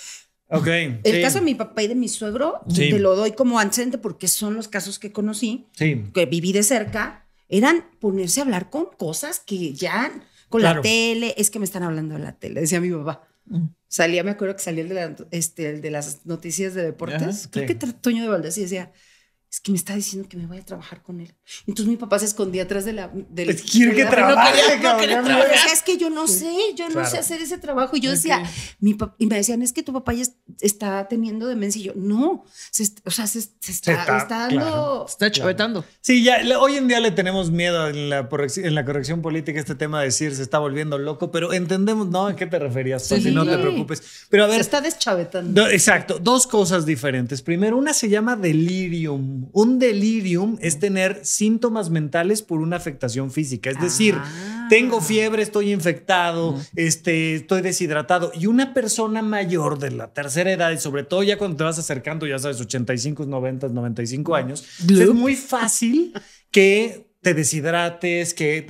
el caso de mi papá y de mi suegro te lo doy como antecedente porque son los casos que conocí, que viví de cerca, eran ponerse a hablar con cosas que ya con la tele, es que me están hablando de la tele, decía mi papá. Mm. Salía, me acuerdo que salía el de, la, este, de las noticias de deportes, creo que Toño de Valdés y decía, es que me está diciendo que me voy a trabajar con él. Entonces mi papá se escondía atrás de la... es que yo no sé, yo no sé hacer ese trabajo. Y yo decía, mi papá, y me decían, es que tu papá ya está teniendo demencia. Y yo, no, o sea, se, está, dando... está chavetando. Sí, ya hoy en día le tenemos miedo en la, corrección política este tema de decir se está volviendo loco, pero entendemos, ¿no? ¿A qué te referías? Sí. Si no te preocupes. Pero a ver... Se está deschavetando. exacto, dos cosas diferentes. Primero, una se llama delirium un delirium es tener síntomas mentales por una afectación física. Es decir, ah. tengo fiebre, estoy infectado, este, estoy deshidratado. Y una persona mayor de la tercera edad, y sobre todo ya cuando te vas acercando, ya sabes, 85, 90, 95 años, es muy fácil que te deshidrates, que,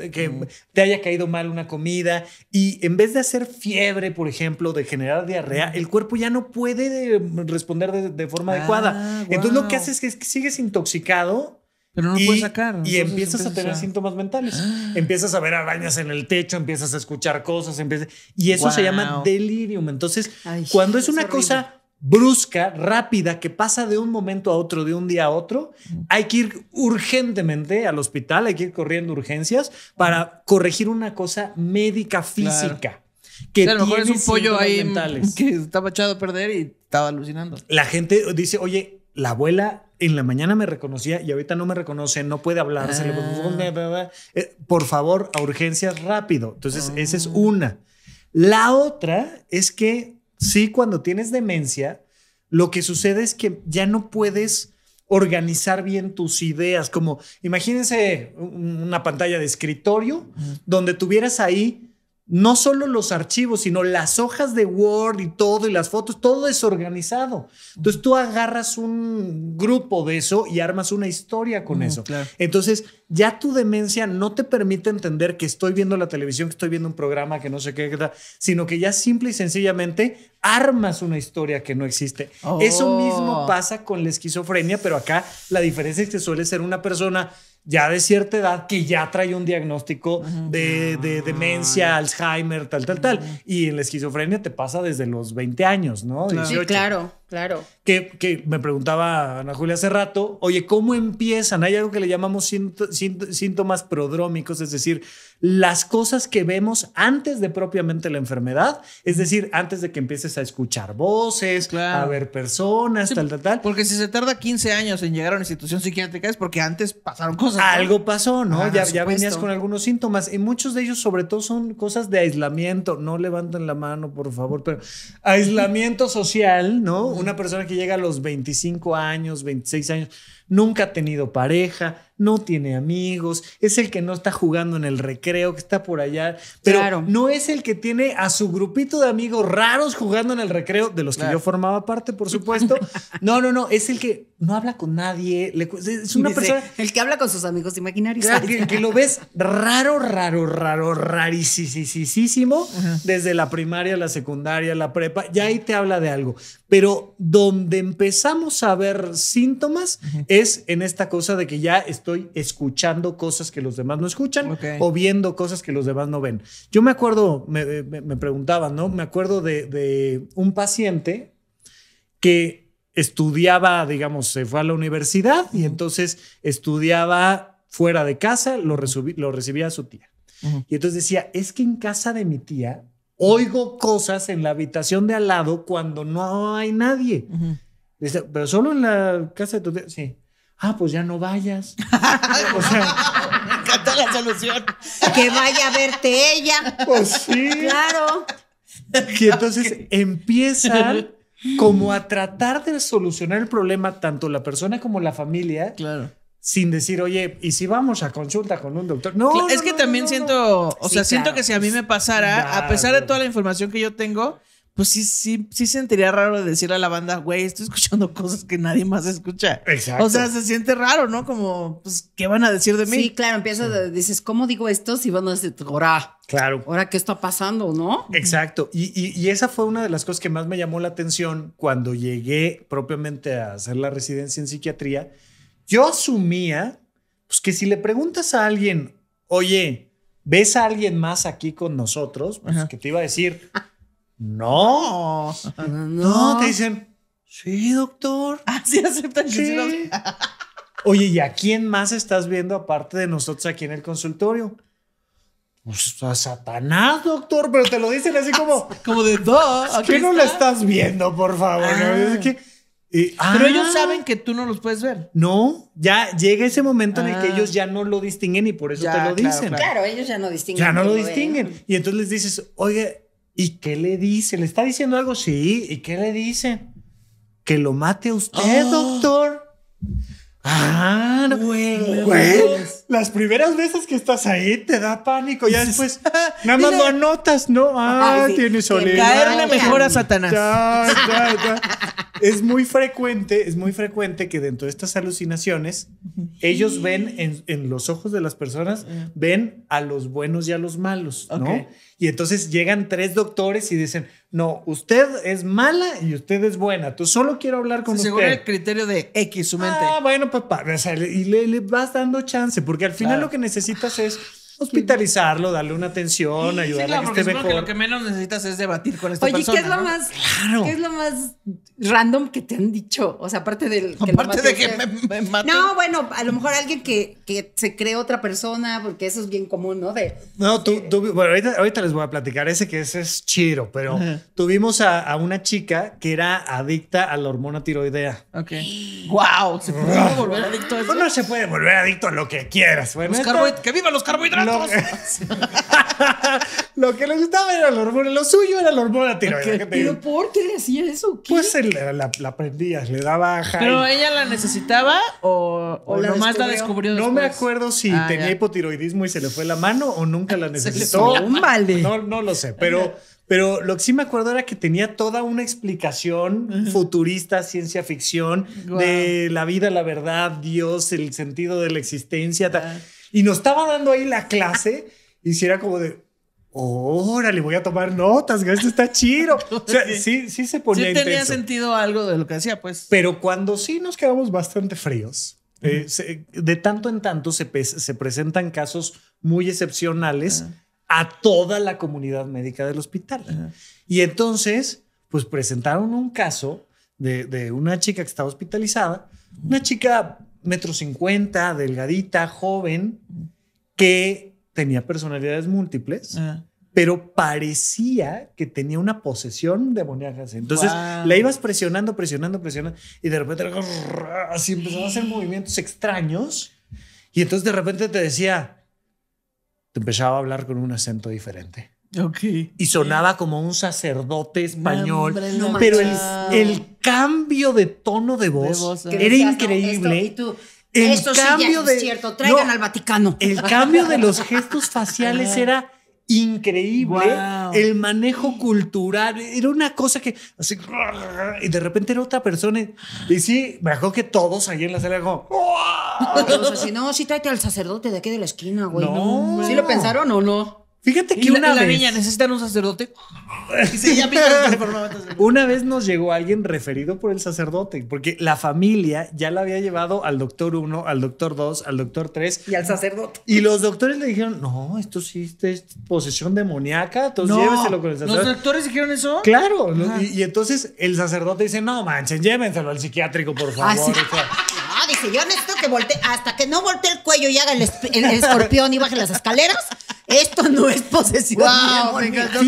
te haya caído mal una comida y en vez de hacer fiebre, por ejemplo, de generar diarrea, el cuerpo ya no puede mm, responder de, forma adecuada. Ah, Entonces lo que haces es que sigues intoxicado pero no y, puedes sacar. Y empiezas, a tener síntomas mentales. ¡Ah! Empiezas a ver arañas en el techo, empiezas a escuchar cosas, empiezas... y eso se llama delirium. Entonces, cuando es, una cosa brusca, rápida, que pasa de un momento a otro, de un día a otro, hay que ir urgentemente al hospital, hay que ir corriendo urgencias para corregir una cosa médica física. Que o a lo mejor es un pollo ahí que estaba echado a perder y estaba alucinando. La gente dice, oye, la abuela en la mañana me reconocía y ahorita no me reconoce, no puede hablar, ah. eh, por favor, a urgencias rápido. Entonces, esa es ah. una. La otra es que sí, cuando tienes demencia, lo que sucede es que ya no puedes organizar bien tus ideas, como imagínense una pantalla de escritorio donde tuvieras ahí no solo los archivos, sino las hojas de Word y todo, y las fotos, todo desorganizado. Entonces tú agarras un grupo de eso y armas una historia con mm, eso. Entonces ya tu demencia no te permite entender que estoy viendo la televisión, que estoy viendo un programa, que no sé qué, sino que ya simple y sencillamente armas una historia que no existe. Eso mismo oh. pasa con la esquizofrenia, pero acá la diferencia es que suele ser una persona ya de cierta edad que ya trae un diagnóstico de, ah. demencia, Alzheimer, tal, tal, tal. Y en la esquizofrenia te pasa desde los 20 años, ¿no? Sí, claro. Claro. Que, me preguntaba Ana Julia hace rato, oye, ¿cómo empiezan? Hay algo que le llamamos síntomas prodrómicos, es decir, las cosas que vemos antes de propiamente la enfermedad, es decir, antes de que empieces a escuchar voces, a ver personas, tal, tal, tal. Porque si se tarda 15 años en llegar a una institución psiquiátrica es porque antes pasaron cosas. Algo pasó, ¿no? ya, ya venías con algunos síntomas y muchos de ellos sobre todo son cosas de aislamiento. No levanten la mano, por favor, pero aislamiento social, ¿no? una persona que llega a los 25 años, 26 años, nunca ha tenido pareja, no tiene amigos, es el que no está jugando en el recreo, que está por allá, pero no es el que tiene a su grupito de amigos raros jugando en el recreo, de los que yo formaba parte, por supuesto. *laughs* No, no, no, es el que no habla con nadie, es una persona... El que habla con sus amigos imaginarios. Claro, que, lo ves raro, raro, raro, rarísimo, desde la primaria, la secundaria, la prepa, ya ahí te habla de algo. Pero donde empezamos a ver síntomas es es en esta cosa de que ya estoy escuchando cosas que los demás no escuchan o viendo cosas que los demás no ven. Yo me acuerdo, me, me, preguntaban, ¿no? Me acuerdo de, un paciente que estudiaba, digamos, se fue a la universidad y entonces estudiaba fuera de casa, lo, lo recibía a su tía. Y entonces decía, es que en casa de mi tía oigo cosas en la habitación de al lado cuando no hay nadie. Pero solo en la casa de tu tía, sí ah, pues ya no vayas. *laughs* o sea, me encanta la solución. Que vaya a verte ella. Pues sí. Claro. Y entonces empiezan como a tratar de solucionar el problema tanto la persona como la familia. Claro. Sin decir, oye, ¿y si vamos a consulta con un doctor? No. es que también siento, o sea, siento que si a mí me pasara, a pesar de toda la información que yo tengo, pues sí, sí, sí sentiría raro decirle a la banda, güey, estoy escuchando cosas que nadie más escucha. Exacto. O sea, se siente raro, ¿no? Como, pues, ¿qué van a decir de mí? Sí, claro, empiezas, dices, ¿cómo digo esto? Si van a decir, ahora, Claro. Ahora, ¿qué está pasando, no? Exacto. Y, esa fue una de las cosas que más me llamó la atención cuando llegué propiamente a hacer la residencia en psiquiatría. Yo asumía, pues que si le preguntas a alguien, oye, ¿ves a alguien más aquí con nosotros? Pues que te iba a decir, no. No, te dicen, sí, doctor. Así ah, aceptan que sí. *laughs* Oye, ¿y a quién más estás viendo aparte de nosotros aquí en el consultorio? Pues a Satanás, doctor, pero te lo dicen así como. *laughs* como de dos. ¿Qué no la estás viendo, por favor? Ah. pero ellos ah. saben que tú no los puedes ver. No, ya llega ese momento en el que ellos ya no lo distinguen y por eso te lo dicen. Claro, ellos ya no distinguen. Ya no lo, distinguen. Y entonces les dices, oye, ¿Y qué le dice? ¿Le está diciendo algo? Sí. ¿Y qué le dice? Que lo mate usted, ¡Ah! doctor. Ah, güey las primeras veces que estás ahí te da pánico. y después, ah, nada más lo anotas, ¿no? Ah, tienes soledad. Caerle mejor a Satanás. Es muy frecuente, es muy frecuente que dentro de estas alucinaciones, ellos ven en, en los ojos de las personas, ven a los buenos y a los malos, ¿no? Y entonces llegan tres doctores y dicen, no, usted es mala y usted es buena. Tú solo quiero hablar con usted. Según el criterio de X, su mente. Ah, bueno, papá. y le, vas dando chance, porque al final lo que necesitas es hospitalizarlo, darle una atención, ayudarle a que esté mejor. lo que menos necesitas es debatir con esta persona. Oye, ¿qué es lo más random que te han dicho? O sea, aparte del aparte de que me, No, bueno, a lo mejor alguien que, se cree otra persona, porque eso es bien común, ¿no? No, tú, bueno, ahorita, les voy a platicar ese que ese es chiro, pero tuvimos a, una chica que era adicta a la hormona tiroidea. Ok. Wow, se puede volver adicto a eso. Pues no, se puede volver adicto a lo que quieras. que vivan los carbohidratos. *laughs* lo, que le gustaba era la hormona, lo suyo era la hormona tiroides ¿Pero por qué pues le hacía eso? Pues la, la, prendías, le daba ¿Pero ella la necesitaba o, o, la descubrió? la descubrió No me acuerdo si ah, tenía hipotiroidismo y se le fue la mano o nunca la *laughs* necesitó. no, lo sé, pero... Pero lo que sí me acuerdo era que tenía toda una explicación futurista, ciencia ficción, de la vida, la verdad, Dios, el sentido de la existencia. Y nos estaba dando ahí la clase y si era como de, órale, voy a tomar notas, esto está chido. *laughs* sí, sí se ponía Sí tenía sentido algo de lo que decía, pues. Pero cuando sí nos quedamos bastante fríos, eh, de tanto en tanto se, presentan casos muy excepcionales a toda la comunidad médica del hospital. Y entonces, pues presentaron un caso de, de una chica que estaba hospitalizada, una chica metro cincuenta, delgadita, joven, que tenía personalidades múltiples. Ah. Pero parecía que tenía una posesión demoníaca. Entonces le la ibas presionando, presionando, presionando. Y de repente así empezaba a hacer movimientos extraños. Y entonces de repente te decía, te empezaba a hablar con un acento diferente. Y sonaba como un sacerdote español. pero el, cambio de tono de voz, era increíble. Esto, el cambio de, cierto, al Vaticano. El cambio de los gestos *laughs* faciales era increíble. El manejo cultural era una cosa que así, y de repente era otra persona. Y sí, me acuerdo que todos ahí en la sala, como, no, sí, tráete al sacerdote de aquí de la esquina, güey. No, ¿Sí lo pensaron o no? Fíjate que una la, necesitan un sacerdote. Sí, *laughs* ya una vez nos llegó alguien referido por el sacerdote, porque la familia ya la había llevado al doctor 1, al doctor 2, al doctor 3. Y al sacerdote. Y los doctores le dijeron: No, esto sí es posesión demoníaca, entonces lléveselo con el sacerdote. ¿Los doctores dijeron eso? Claro. Y, entonces el sacerdote dice: No manchen, llévenselo al psiquiátrico, por ah, favor dice, yo necesito que voltee, hasta que no voltee el cuello y haga el, escorpión y baje las escaleras, esto no es posesión. Wow, me encantó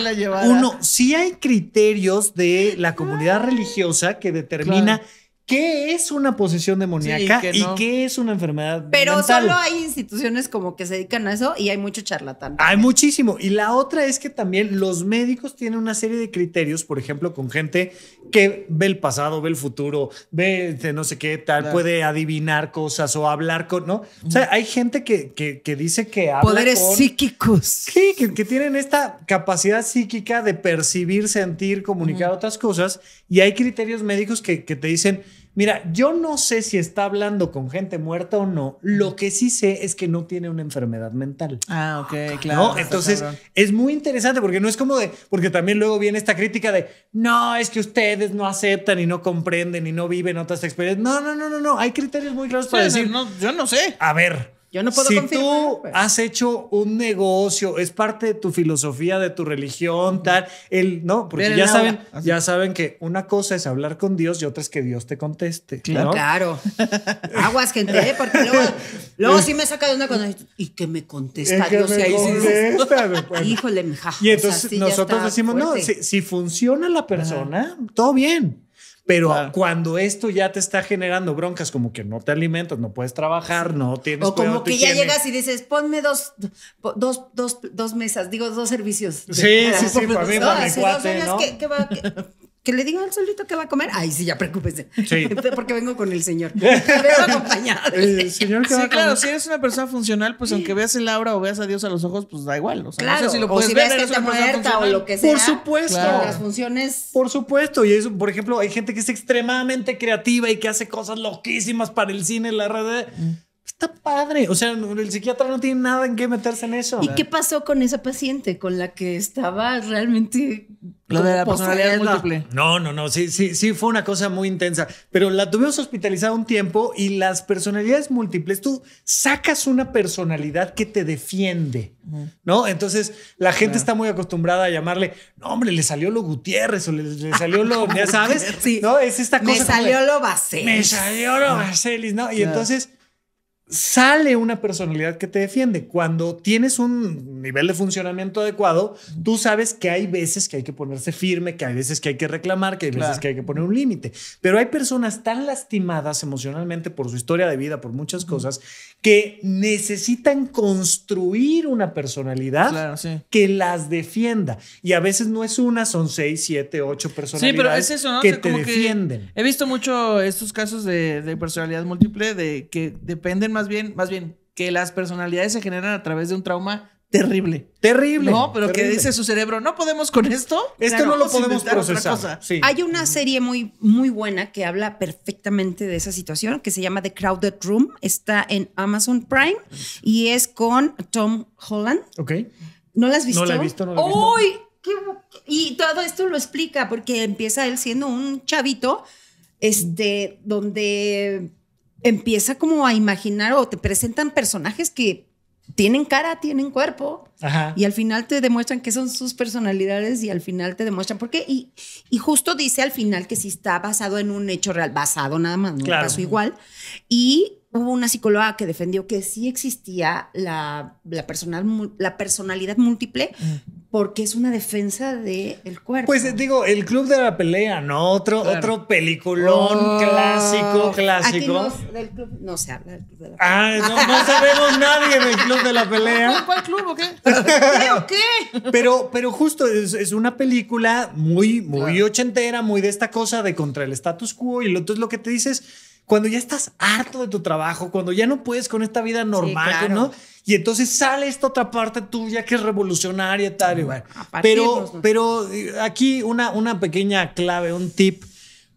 la llevara. Uno, si hay criterios de la comunidad religiosa que determina... ¿Qué es una posesión demoníaca y qué es una enfermedad? Pero solo hay instituciones como que se dedican a eso y hay mucho charlatán. Hay muchísimo. Y la otra es que también los médicos tienen una serie de criterios, por ejemplo, con gente que ve el pasado, ve el futuro, ve este, no sé qué tal, puede adivinar cosas o hablar con, ¿no? O sea, hay gente que, que, dice que habla Poderes psíquicos. Sí, que, tienen esta capacidad psíquica de percibir, sentir, comunicar otras cosas. Y hay criterios médicos que, que te dicen Mira, yo no sé si está hablando con gente muerta o no. Lo que sí sé es que no tiene una enfermedad mental. Ah, ok, claro. Entonces, es muy interesante porque no es como de, porque también luego viene esta crítica de, no, es que ustedes no aceptan y no comprenden y no viven otras experiencias. No, no, no, no, no. Hay criterios muy claros para decir. No, yo no sé. A ver, yo no puedo si tú pues. has hecho un negocio, es parte de tu filosofía, de tu religión, tal, el no, porque ya saben, ah, ya saben que una cosa es hablar con Dios y otra es que Dios te conteste. Claro, Aguas, gente, ¿eh? porque luego, luego sí me saca de una cosa y que me contesta Dios. y ahí Y entonces nosotros decimos, no, si, funciona la persona, todo bien. Pero cuando esto ya te está generando broncas, como que no te alimentas, no puedes trabajar, no tienes. O como que ya llegas y dices, ponme dos, dos, dos, dos mesas, digo, dos servicios. Sí, ah, sí, sí, pues, para mí, para ¿no? Que, va, que le diga al solito que va a comer. Ay, sí, ya preocúpese. *laughs* Porque vengo con el señor. *laughs* Vengo acompañada. El señor que va claro, si eres una persona funcional, pues aunque veas el aura o veas a Dios a los ojos, pues da igual. claro. si lo puedes ver, muerta o lo que sea. Por supuesto. Las funciones. Por supuesto. Y eso, por ejemplo, hay gente que es extremadamente creativa y que hace cosas loquísimas para el cine, la red. Mm. Está padre. O sea, el psiquiatra no tiene nada en qué meterse en eso. ¿Y qué pasó con esa paciente con la que estaba realmente. Lo de la personalidad múltiple. No, no, no. Sí, sí, sí, fue una cosa muy intensa. Pero la tuvimos hospitalizada un tiempo y las personalidades múltiples, tú sacas una personalidad que te defiende, ¿no? Entonces la gente está muy acostumbrada a llamarle, no, hombre, le salió lo Gutiérrez o le, ah, salió lo. *laughs* ya sabes. No, es esta cosa. Me salió lo Vacelis. Me salió lo Baselis, ¿no? Y entonces sale una personalidad que te defiende. Cuando tienes un nivel de funcionamiento adecuado, tú sabes que hay veces que hay que ponerse firme, que hay veces que hay que reclamar, que hay veces que hay que poner un límite. Pero hay personas tan lastimadas emocionalmente por su historia de vida, por muchas cosas, que necesitan construir una personalidad que las defienda. Y a veces no es una, son seis, siete, ocho personalidades que te defienden. he visto mucho estos casos de, de personalidad múltiple de que dependen más bien, más bien, que las personalidades se generan a través de un trauma terrible. Terrible. No, pero que dice su cerebro, no podemos con esto. Esto no lo podemos procesar. Hay una serie muy, muy buena que habla perfectamente de esa situación que se llama The Crowded Room. Está en Amazon Prime y es con Tom Holland. Ok. ¿No la has visto? No la he visto, no la he visto. ¡Uy! Y todo esto lo explica porque empieza él siendo un chavito, este, donde empieza como a imaginar o te presentan personajes que tienen cara, tienen cuerpo. Y al final te demuestran que son sus personalidades y al final te demuestran por qué. Y, y justo dice al final que si está basado en un hecho real, basado nada más, no claro. igual. Y hubo una psicóloga que defendió que sí existía la, la, la personalidad múltiple. Mm porque es una defensa del cuerpo. Pues digo, el Club de la Pelea, ¿no? Otro, otro peliculón clásico, oh, clásico. Aquí no, del club, no se habla del Club de la ah, Pelea. Ah, no, sabemos nadie del Club de la Pelea. ¿Cuál club o qué? ¿Qué o qué? Pero, pero justo es, una película muy, muy ochentera, muy de esta cosa de contra el status quo y entonces lo que te dices cuando ya estás harto de tu trabajo, cuando ya no puedes con esta vida normal, ¿no? Y entonces sale esta otra parte tuya que es revolucionaria, tal y bueno. Pero, pero eh, aquí una, una pequeña clave, un tip.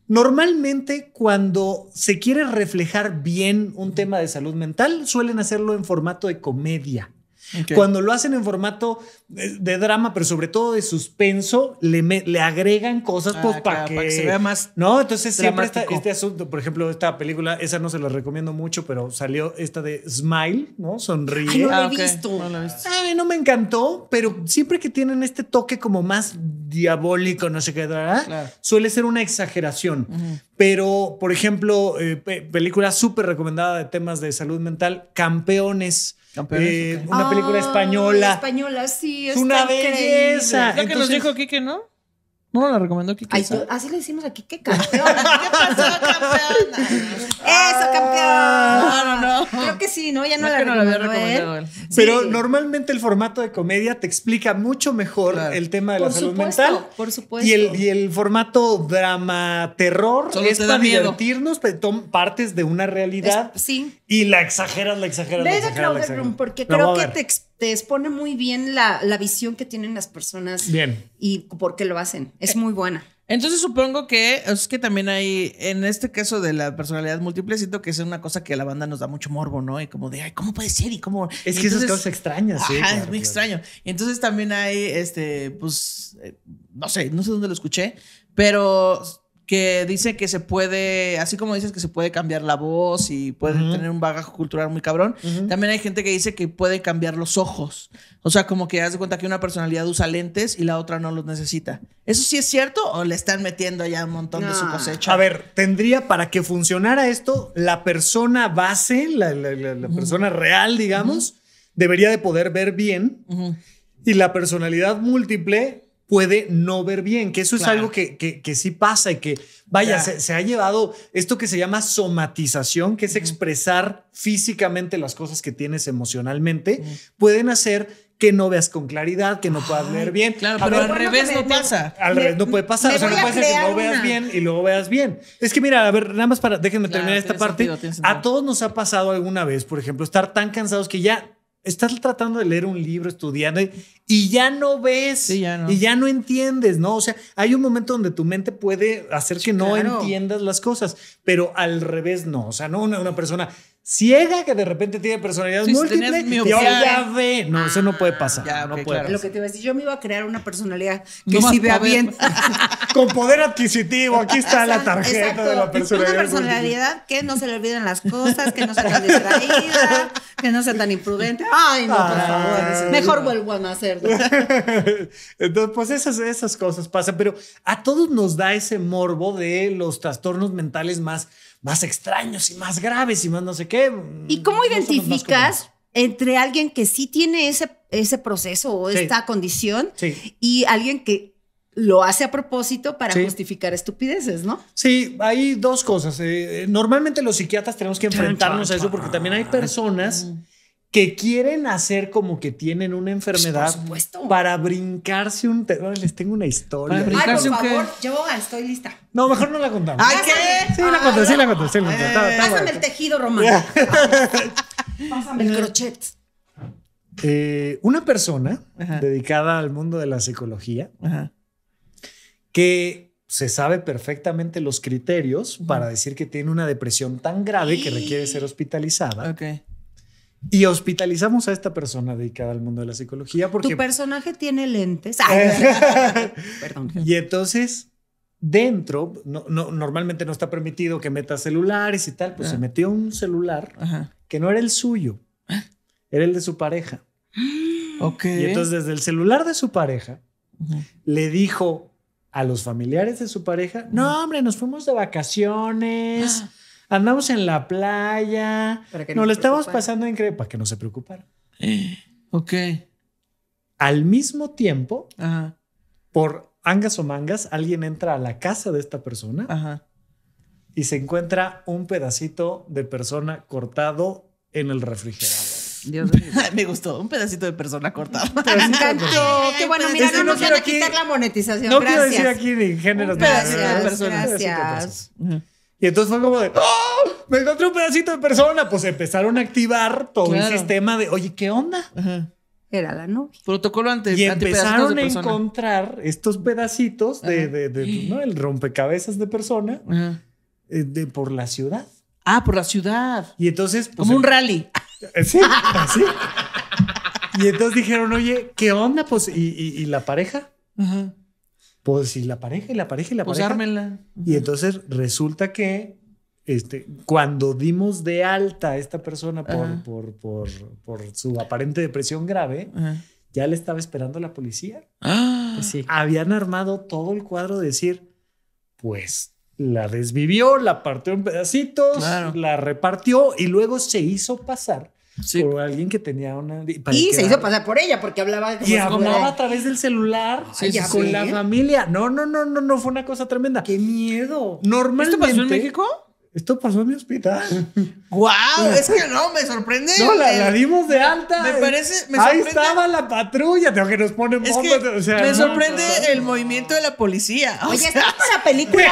Normalmente cuando se quiere reflejar bien un tema de salud mental, suelen hacerlo en formato de comedia. Cuando lo hacen en formato de, drama, pero sobre todo de suspenso, le, agregan cosas pues, ah, para, que, se vea más. No, entonces siempre este asunto, por ejemplo, esta película, esa no se la recomiendo mucho, pero salió esta de Smile, ¿no? Sonríe. Ay, no la he ah, visto. No no me encantó, pero siempre que tienen este toque como más diabólico, no sé qué, suele ser una exageración. Pero, por ejemplo, eh, película súper recomendada de temas de salud mental, Campeones eh, Una película ah, española. Española, sí. Es una belleza. Increíble. que nos dijo que ¿no? ¿No la recomiendo que Ay, así le decimos aquí, qué campeona. ¿Qué pasó, campeona? Eso, campeón. No, no, no. Creo que sí, ¿no? Ya no, lo la, recomiendo. había él. Pero normalmente el formato de comedia te explica mucho mejor el tema de la salud mental. Por supuesto. Y el, y el formato drama terror es para divertirnos, pero partes de una realidad. sí. Y la exageras, la exageras. Ve la exageras, la porque creo que te explica te expone muy bien la, visión que tienen las personas. Bien. Y por qué lo hacen. Es muy buena. Entonces supongo que es que también hay, en este caso de la personalidad múltiple, siento que es una cosa que a la banda nos da mucho morbo, ¿no? Y como de, ay, ¿cómo puede ser? Y cómo... Es que esas cosas extrañas, sí. Ajá, es muy extraño. Y entonces también hay, este, pues, eh, no sé, no sé dónde lo escuché, pero que dice que se puede, así como dices que se puede cambiar la voz y puede tener un bagaje cultural muy cabrón, también hay gente que dice que puede cambiar los ojos. O sea, como que haz de cuenta que una personalidad usa lentes y la otra no los necesita. ¿Eso sí es cierto o le están metiendo ya un montón de su cosecha? A ver, tendría para que funcionara esto, la persona base, la, persona real, digamos, debería de poder ver bien y la personalidad múltiple puede no ver bien, que eso es algo que, que, sí pasa y que, vaya, se, ha llevado esto que se llama somatización, que es expresar físicamente las cosas que tienes emocionalmente, pueden hacer que no veas con claridad, que no puedas ver leer bien. Claro, pero, al revés no pasa. Al revés no puede pasar. O sea, no puede ser que no veas bien y luego veas bien. Es que mira, a ver, nada más para, déjenme terminar esta parte. a todos nos ha pasado alguna vez, por ejemplo, estar tan cansados que ya estás tratando de leer un libro, estudiando, y ya no ves, y ya no entiendes, ¿no? O sea, hay un momento donde tu mente puede hacer que no entiendas las cosas, pero al revés no, o sea, no una, persona ciega que de repente tiene personalidades múltiples y ya eh. ve. No, eso no puede pasar. Ah, ya, no puede. Lo que te iba a decir, yo me iba a crear una personalidad que sí vea bien. *laughs* Con poder adquisitivo, aquí está la tarjeta de la personalidad. Una personalidad que no se le olviden las cosas, que no se le distraída, *laughs* Que no sea tan imprudente. Ay, no, por favor. Mejor vuelvo a nacer. *laughs* Entonces, pues esas, esas cosas pasan, pero a todos nos da ese morbo de los trastornos mentales más, más extraños y más graves y más no sé qué. ¿Y cómo identificas entre alguien que sí tiene ese, ese proceso o esta condición y alguien que lo hace a propósito para justificar estupideces, ¿no? Sí, hay dos cosas. Eh, normalmente los psiquiatras tenemos que enfrentarnos a eso porque también hay ah. personas que quieren hacer como que tienen una pues, enfermedad para brincarse un Les tengo una historia. Ay, por favor, yo estoy lista. No, mejor no la contamos. ¿qué? Sí, la ah, conté, sí, la conté, sí, pásame el tejido, Román. *laughs* el crochet. Eh, una persona dedicada al mundo de la psicología Ajá que se sabe perfectamente los criterios para decir que tiene una depresión tan grave que requiere ser hospitalizada. Y hospitalizamos a esta persona dedicada al mundo de la psicología porque... Tu personaje tiene lentes. *laughs* perdón. *laughs* Y entonces, dentro, no, normalmente no está permitido que metas celulares y tal, pues se ah. metió un celular que no era el suyo, era el de su pareja. *gasps* Ok. Y entonces desde el celular de su pareja le dijo a los familiares de su pareja, no, hombre, nos fuimos de vacaciones, ah. andamos en la playa, nos lo estamos pasando en crepa, que no se preocuparan. *gasps* Ok. Al mismo tiempo, por angas o mangas, alguien entra a la casa de esta persona y se encuentra un pedacito de persona cortado en el refrigerador. Dios mío. *laughs* Me gustó. Un pedacito de persona cortado Me *laughs* encantó. Qué bueno, mira, no nos van a quitar la monetización. No quiero decir aquí ni género de Gracias. Y entonces fue como de, oh, Me encontré un pedacito de persona. Pues empezaron a activar todo el sistema de, oye, ¿qué onda? Era la noche Protocolo antes Y empezaron a encontrar estos pedacitos de, ¿no? El rompecabezas de persona eh, por la ciudad. Ah, por la ciudad. Y entonces. Pues, como un em- rally. Eh, sí, así. Y entonces dijeron, oye, ¿qué onda? Pues, ¿y, la pareja? Pues, y la pareja, y la pareja, y la pues pareja. Y entonces resulta que este, cuando dimos de alta a esta persona por, por, su aparente depresión grave, ya le estaba esperando la policía. Ah, sí. Habían armado todo el cuadro de decir, pues la desvivió, la partió en pedacitos, la repartió y luego se hizo pasar. por alguien que tenía una. Y se hizo pasar por ella porque hablaba. y hablaba a través del celular con la familia. No, no, no, no, no, fue una cosa tremenda. ¡Qué miedo! Normalmente. ¿Esto pasó en México? Esto pasó en mi hospital. *laughs* ¡Guau! Wow, es que no, me sorprende. No, la, dimos de alta. Me parece. Me Ahí estaba la patrulla, tengo que nos ponen bombas, o sea, Me sorprende el movimiento de la policía. Oye, está es para película.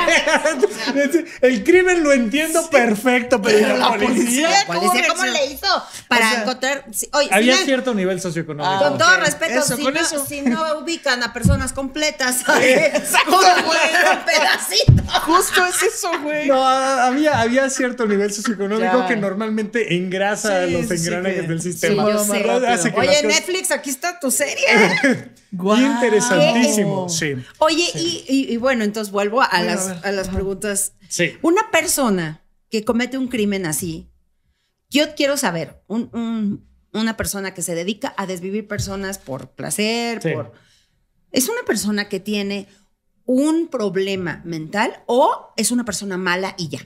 *laughs* el crimen lo entiendo perfecto, pero, la, policía. ¿cómo, le hizo? Para encontrar. Oye, había cierto nivel socioeconómico. con todo respeto, si, no, ubican a personas completas, Justo, *laughs* un pedacito. Justo es eso, güey. No, había había, cierto nivel socioeconómico que normalmente engrasa los engranajes del sistema. Oye, Netflix, aquí está tu serie. *laughs* wow. Interesantísimo, Oye, y, bueno, entonces vuelvo a, las, preguntas. Sí. Una persona que comete un crimen así, yo quiero saber, una persona que se dedica a desvivir personas por placer, por... ¿Es una persona que tiene un problema mental o es una persona mala y ya?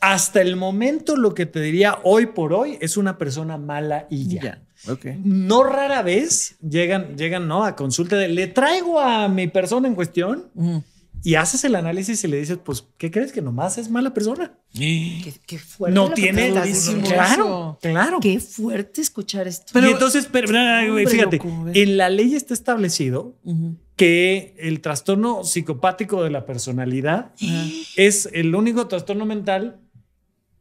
hasta el momento lo que te diría hoy por hoy es una persona mala y ya. No rara vez llegan, llegan, ¿no? A consulta de, le traigo a mi persona en cuestión y haces el análisis y le dices, pues, ¿qué crees que nomás es mala persona? Qué, fuerte. No tiene. Claro, claro. Qué fuerte escuchar esto. Pero, entonces, fíjate, en la ley está establecido que el trastorno psicopático de la personalidad es el único trastorno mental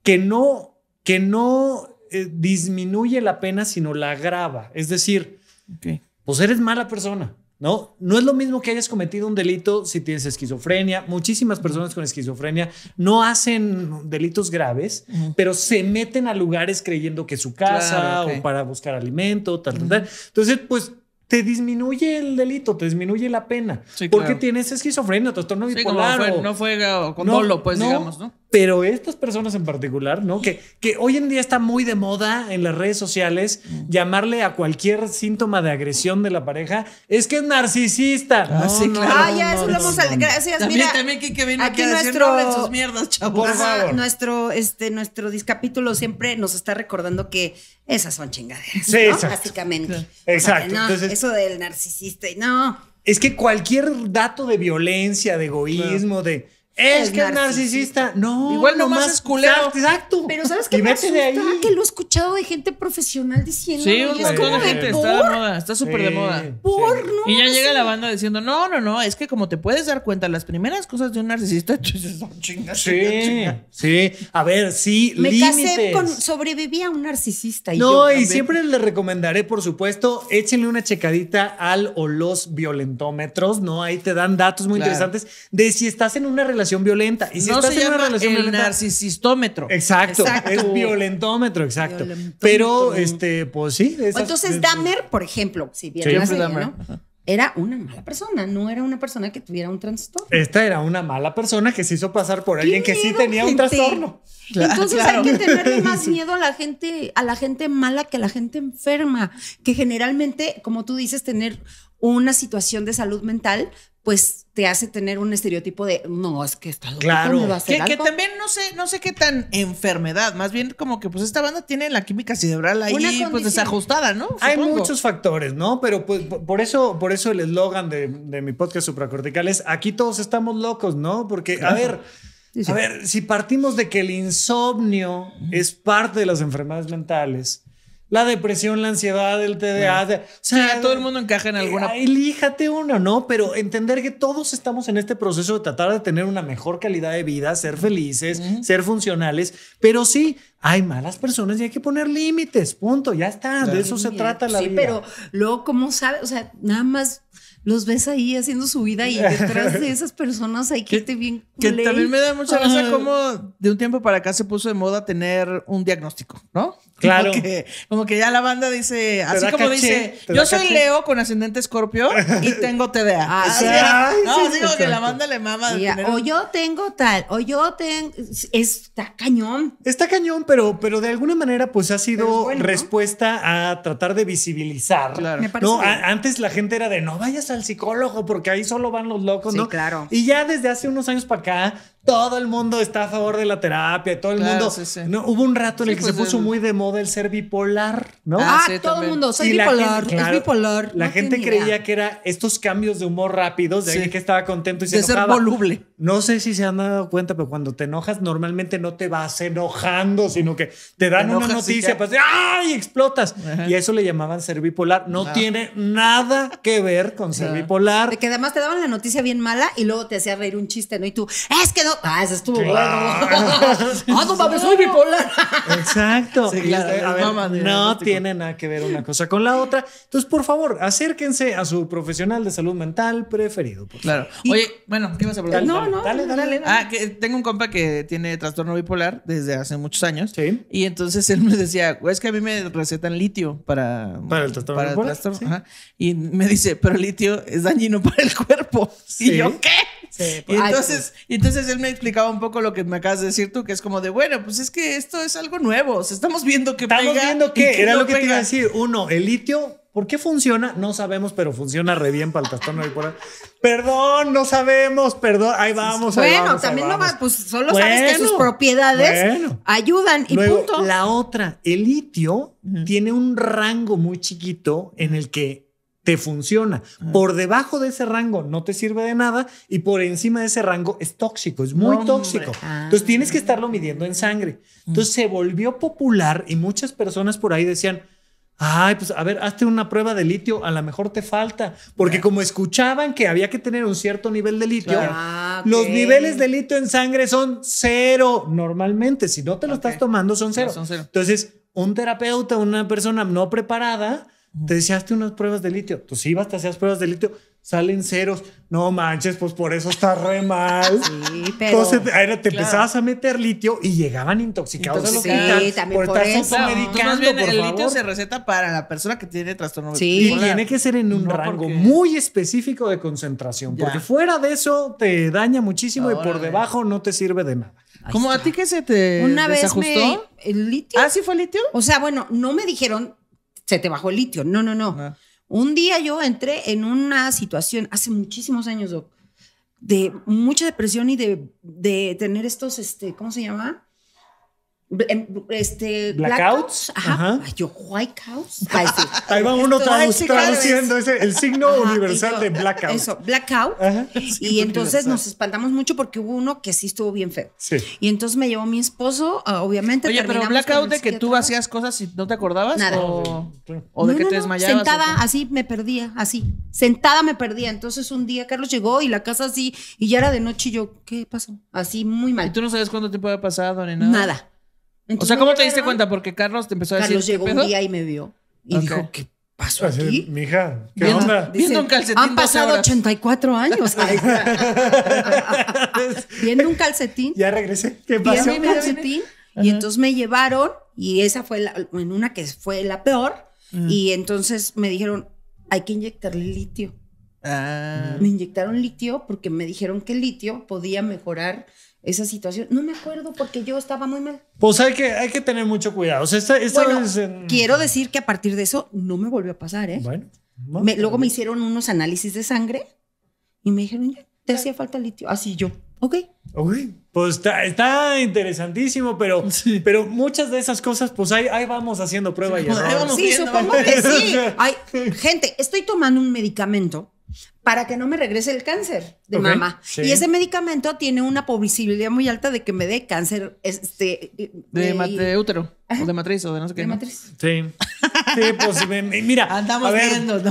que no, que no eh, disminuye la pena, sino la agrava. Es decir, pues eres mala persona. ¿no? No es lo mismo que hayas cometido un delito si tienes esquizofrenia. Muchísimas personas con esquizofrenia no hacen delitos graves, pero se meten a lugares creyendo que es su casa o para buscar alimento, tal, tal, Entonces, pues te disminuye el delito, te disminuye la pena. Sí, porque tienes esquizofrenia, trastorno bipolar. no fue no, pues digamos, ¿no? Pero estas personas en particular, ¿no? Que, que hoy en día está muy de moda en las redes sociales mm. llamarle a cualquier síntoma de agresión de la pareja, es que es narcisista. Ah, no, Ah, ya, eso lo hemos... Gracias, también, mira. También que, viene aquí, a nuestro... mierdas, chavos. nuestro, este, nuestro discapítulo siempre nos está recordando que esas son chingaderas, sí, Básicamente. Exacto. eso del narcisista, y no... Es que cualquier dato de violencia, de egoísmo, de es, que es narcisista. No. Igual nomás es culero. Exacto. Pero ¿sabes me Que lo he escuchado de gente profesional diciendo. Sí, es como de Está de moda. Está súper de moda. Por Y ya llega la banda diciendo: No, no, no. Es que como te puedes dar cuenta, las primeras cosas de un narcisista son *laughs* chingas. Sí, sí. A ver, sí. Me casé con. Sobreviví a un narcisista. no, y siempre le recomendaré, por supuesto, échenle una checadita al o los violentómetros, ¿no? Ahí te dan datos muy interesantes de si estás en una relación violenta. Y si no una relación narcisistómetro. Exacto, Es violentómetro, exacto. Pero, este, pues sí. entonces, Dahmer, por ejemplo, si bien era una mala persona, no era una persona que tuviera un trastorno. Esta era una mala persona que se hizo pasar por alguien que sí tenía un trastorno. Entonces hay que tenerle más *laughs* miedo a la gente, a la gente mala que a la gente enferma, que generalmente, como tú dices, tener una situación de salud mental, pues te hace tener un estereotipo de no, es que está claro. que, también no sé, no sé qué tan enfermedad, más bien como que pues esta banda tiene la química cerebral ahí pues desajustada, ¿no? Hay muchos factores, ¿no? Pero pues por eso, por eso el eslogan de, mi podcast supracortical es aquí todos estamos locos, ¿no? Porque, a ver. A ver, si partimos de que el insomnio es parte de las enfermedades mentales, la depresión, la ansiedad, el TDA. O sea, todo el mundo encaja en eh, alguna. Elíjate uno, ¿no? Pero entender que todos estamos en este proceso de tratar de tener una mejor calidad de vida, ser felices, ser funcionales. Pero sí, hay malas personas y hay que poner límites, punto. Ya está, de eso se trata la vida. Sí, pero luego, ¿cómo sabes? O sea, nada más los ves ahí haciendo su vida y detrás de esas personas hay *laughs* que irte bien Que también me da mucha gracia cómo de un tiempo para acá se puso de moda tener un diagnóstico, ¿no? *laughs* Claro. Como que, ya la banda dice, así como dice, yo soy Leo con ascendente escorpio y *laughs* tengo TDA. o ah, sí, no, digo que la banda le mama. O yo tengo tal, o yo tengo. Está cañón. Está cañón, pero, pero de alguna manera, pues ha sido respuesta a tratar de visibilizar. Claro. no, antes la gente era de no vayas al psicólogo porque ahí solo van los locos, ¿no? Claro. Y ya desde hace unos años para acá todo el mundo está a favor de la terapia, todo el mundo. No, hubo un rato en el que pues, se puso muy de moda el ser bipolar, ¿no? Ah, ah todo el mundo, soy bipolar, bipolar. La gente creía que era estos cambios de humor rápidos, de que estaba contento y se enojaba. voluble. No sé si se han dado cuenta, pero cuando te enojas, normalmente no te vas enojando, sino que te dan una noticia, y pues, ¡ay! explotas. Y eso le llamaban ser bipolar. No, tiene nada que ver con ser bipolar. Que además te daban la noticia bien mala y luego te hacía reír un chiste, ¿no? Y tú, es que no, Ah, ese estuvo *laughs* ah, no soy bipolar. Exacto. Este, no, tiene nada que ver una cosa con la otra. Entonces, por favor, acérquense a su profesional de salud mental preferido. claro. Oye, bueno, ¿qué ibas a No, no, dale, dale. Ah, que tengo un compa que tiene trastorno bipolar desde hace muchos años. Sí. Y entonces él me decía, es que a mí me recetan litio para... el trastorno bipolar. Y me dice, pero litio es dañino *laughs* para el cuerpo. Y yo, ¿qué? y entonces, entonces él me explicaba un poco lo que me acabas de decir tú, que es como de, bueno, pues es que esto es algo nuevo, estamos viendo que estamos viendo que, era lo que te iba a decir, uno, el litio ¿Por qué funciona? No sabemos, pero funciona re bien para el trastorno Perdón, no sabemos, perdón. Ahí vamos. Bueno, también va, pues solo sabes que sus propiedades ayudan y punto. La otra, el litio tiene un rango muy chiquito en el que te funciona. Ah. Por debajo de ese rango no te sirve de nada y por encima de ese rango es tóxico, es muy tóxico. Entonces ah. tienes que estarlo midiendo en sangre. Entonces se volvió popular y muchas personas por ahí decían, Ay, pues a ver, hazte una prueba de litio, a lo mejor te falta, porque como escuchaban que había que tener un cierto nivel de litio, ah, los niveles de litio en sangre son cero normalmente, si no te lo estás tomando son cero. son cero. Entonces, un terapeuta, una persona no preparada, te deseaste unas pruebas de litio. Tú sí ibas, te hacías pruebas de litio, salen ceros. No manches, pues por eso está re mal. Sí, pero. Entonces te, empezabas a meter litio y llegaban intoxicados al Sí, también por, eso. bien, el litio se receta para la persona que tiene trastorno bipolar. Y tiene que ser en un rango muy específico de concentración, porque fuera de eso te daña muchísimo y por debajo no te sirve de nada. Como a ti que se te Una desajustó? vez me, el litio. ¿Ah, sí fue litio? O sea, bueno, no me dijeron se te bajó el litio. No, no, no. Un día yo entré en una situación hace muchísimos años, de mucha depresión y de, tener estos, este, ¿cómo se llama? Em, este blackouts, Ajá. yo whiteouts *laughs* ahí va uno traduciendo ese, el signo universal de blackout eso blackout y entonces nos espantamos mucho porque hubo uno que sí estuvo bien feo y entonces me llevó mi esposo ah, obviamente oye pero blackout de que tú hacías cosas y no te acordabas Nada. o, de que te desmayabas sentada así me perdía así sentada me perdía entonces un día Carlos llegó y la casa así y ya era de noche y yo qué pasó así muy mal y tú no sabes cuánto tiempo había pasado ni nada nada o sea, ¿cómo te diste cuenta? Porque Carlos te empezó a decir. Carlos llegó un día y me vio. Y dijo, ¿qué pasó aquí? Mija, ¿qué onda? viendo un calcetín. Han pasado 84 años. *laughs* *laughs* viendo un calcetín. Ya regresé. ¿Qué pasó? Viendo un calcetín. Y entonces me llevaron, y esa fue la, en una que fue la peor. Mm. Y entonces me dijeron, hay que inyectarle litio. Ah. Me inyectaron litio porque me dijeron que el litio podía mejorar esa situación. No me acuerdo porque yo estaba muy mal. Pues hay que, hay que tener mucho cuidado. Quiero decir que a partir de eso no me volvió a pasar, ¿eh? Bueno. luego me hicieron unos análisis de sangre y me dijeron, ya, te hacía falta litio. Así yo, ok. Ok. Pues está, está interesantísimo, pero, pero muchas de esas cosas, pues ahí, vamos haciendo prueba sí, y error. Sí, supongo que sí. *laughs* gente, estoy tomando un medicamento para que no me regrese el cáncer de mamá. Y ese medicamento tiene una posibilidad muy alta de que me dé cáncer este, de, de, útero. O de matriz o de no sé qué. De matriz. Sí. Sí, pues mira. Andamos viendo. Ahí,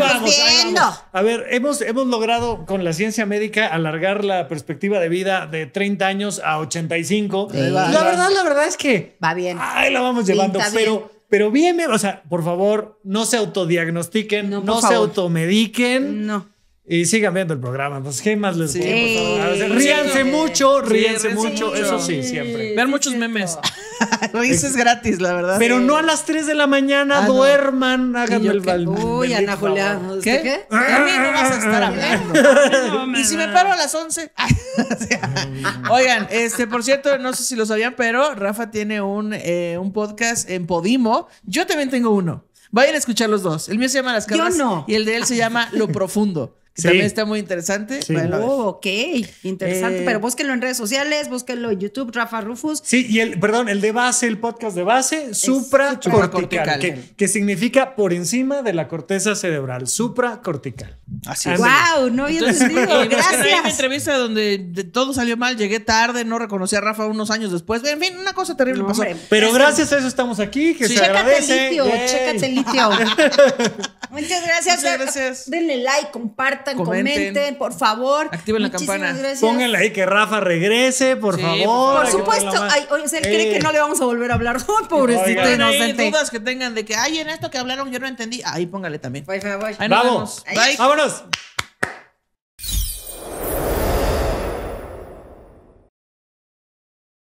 vamos, ahí A ver, hemos, hemos logrado con la ciencia médica alargar la perspectiva de vida de 30 años a 85. la verdad, la verdad es que. Va bien. Ahí la vamos llevando, pero. Pero bien, o sea, por favor, no se autodiagnostiquen, no, se automediquen. No y sigan viendo el programa, pues qué más les ríanse mucho, ríanse mucho, eso sí, siempre. Vean muchos memes. *laughs* Lo dices gratis, la verdad. Pero no a las 3 de la mañana, ah, duerman, el balón. Uy, Ana ¿Qué? ¿Qué? A mí no vas a estar *laughs* hablando. y si me paro a las 11. *laughs* Oigan, este, por cierto, no sé si lo sabían, pero Rafa tiene un, eh, un podcast en Podimo. Yo también tengo uno. Vayan a escuchar los dos. El mío se llama Las Casas no. Y el de él se llama Lo Profundo también está muy interesante. Sí. Oh, ok, interesante. Eh, pero búsquenlo en redes sociales, búsquenlo en YouTube, Rafa Rufus. Sí, y el, perdón, el de base, el podcast de base, supracortical, que, que, significa por encima de la corteza cerebral, Supra Cortical Así es. ¡Wow! No había entendido. *laughs* Gracias. En una entrevista donde todo salió mal, llegué tarde, no reconocí a Rafa unos años después. En fin, una cosa terrible pero gracias a eso estamos aquí, chécate chécate el litio. *laughs* Muchas Muchas gracias. Denle like, comparte comenten, por favor. Activen la campana. Gracias. Pónganle ahí que Rafa regrese, por favor. Por supuesto. Ay, cree que no le vamos a volver a hablar. *laughs* Oh, pobrecito no dudas que tengan de que, ay, en esto que hablaron yo no entendí. Ahí póngale también. vamos. Vámonos.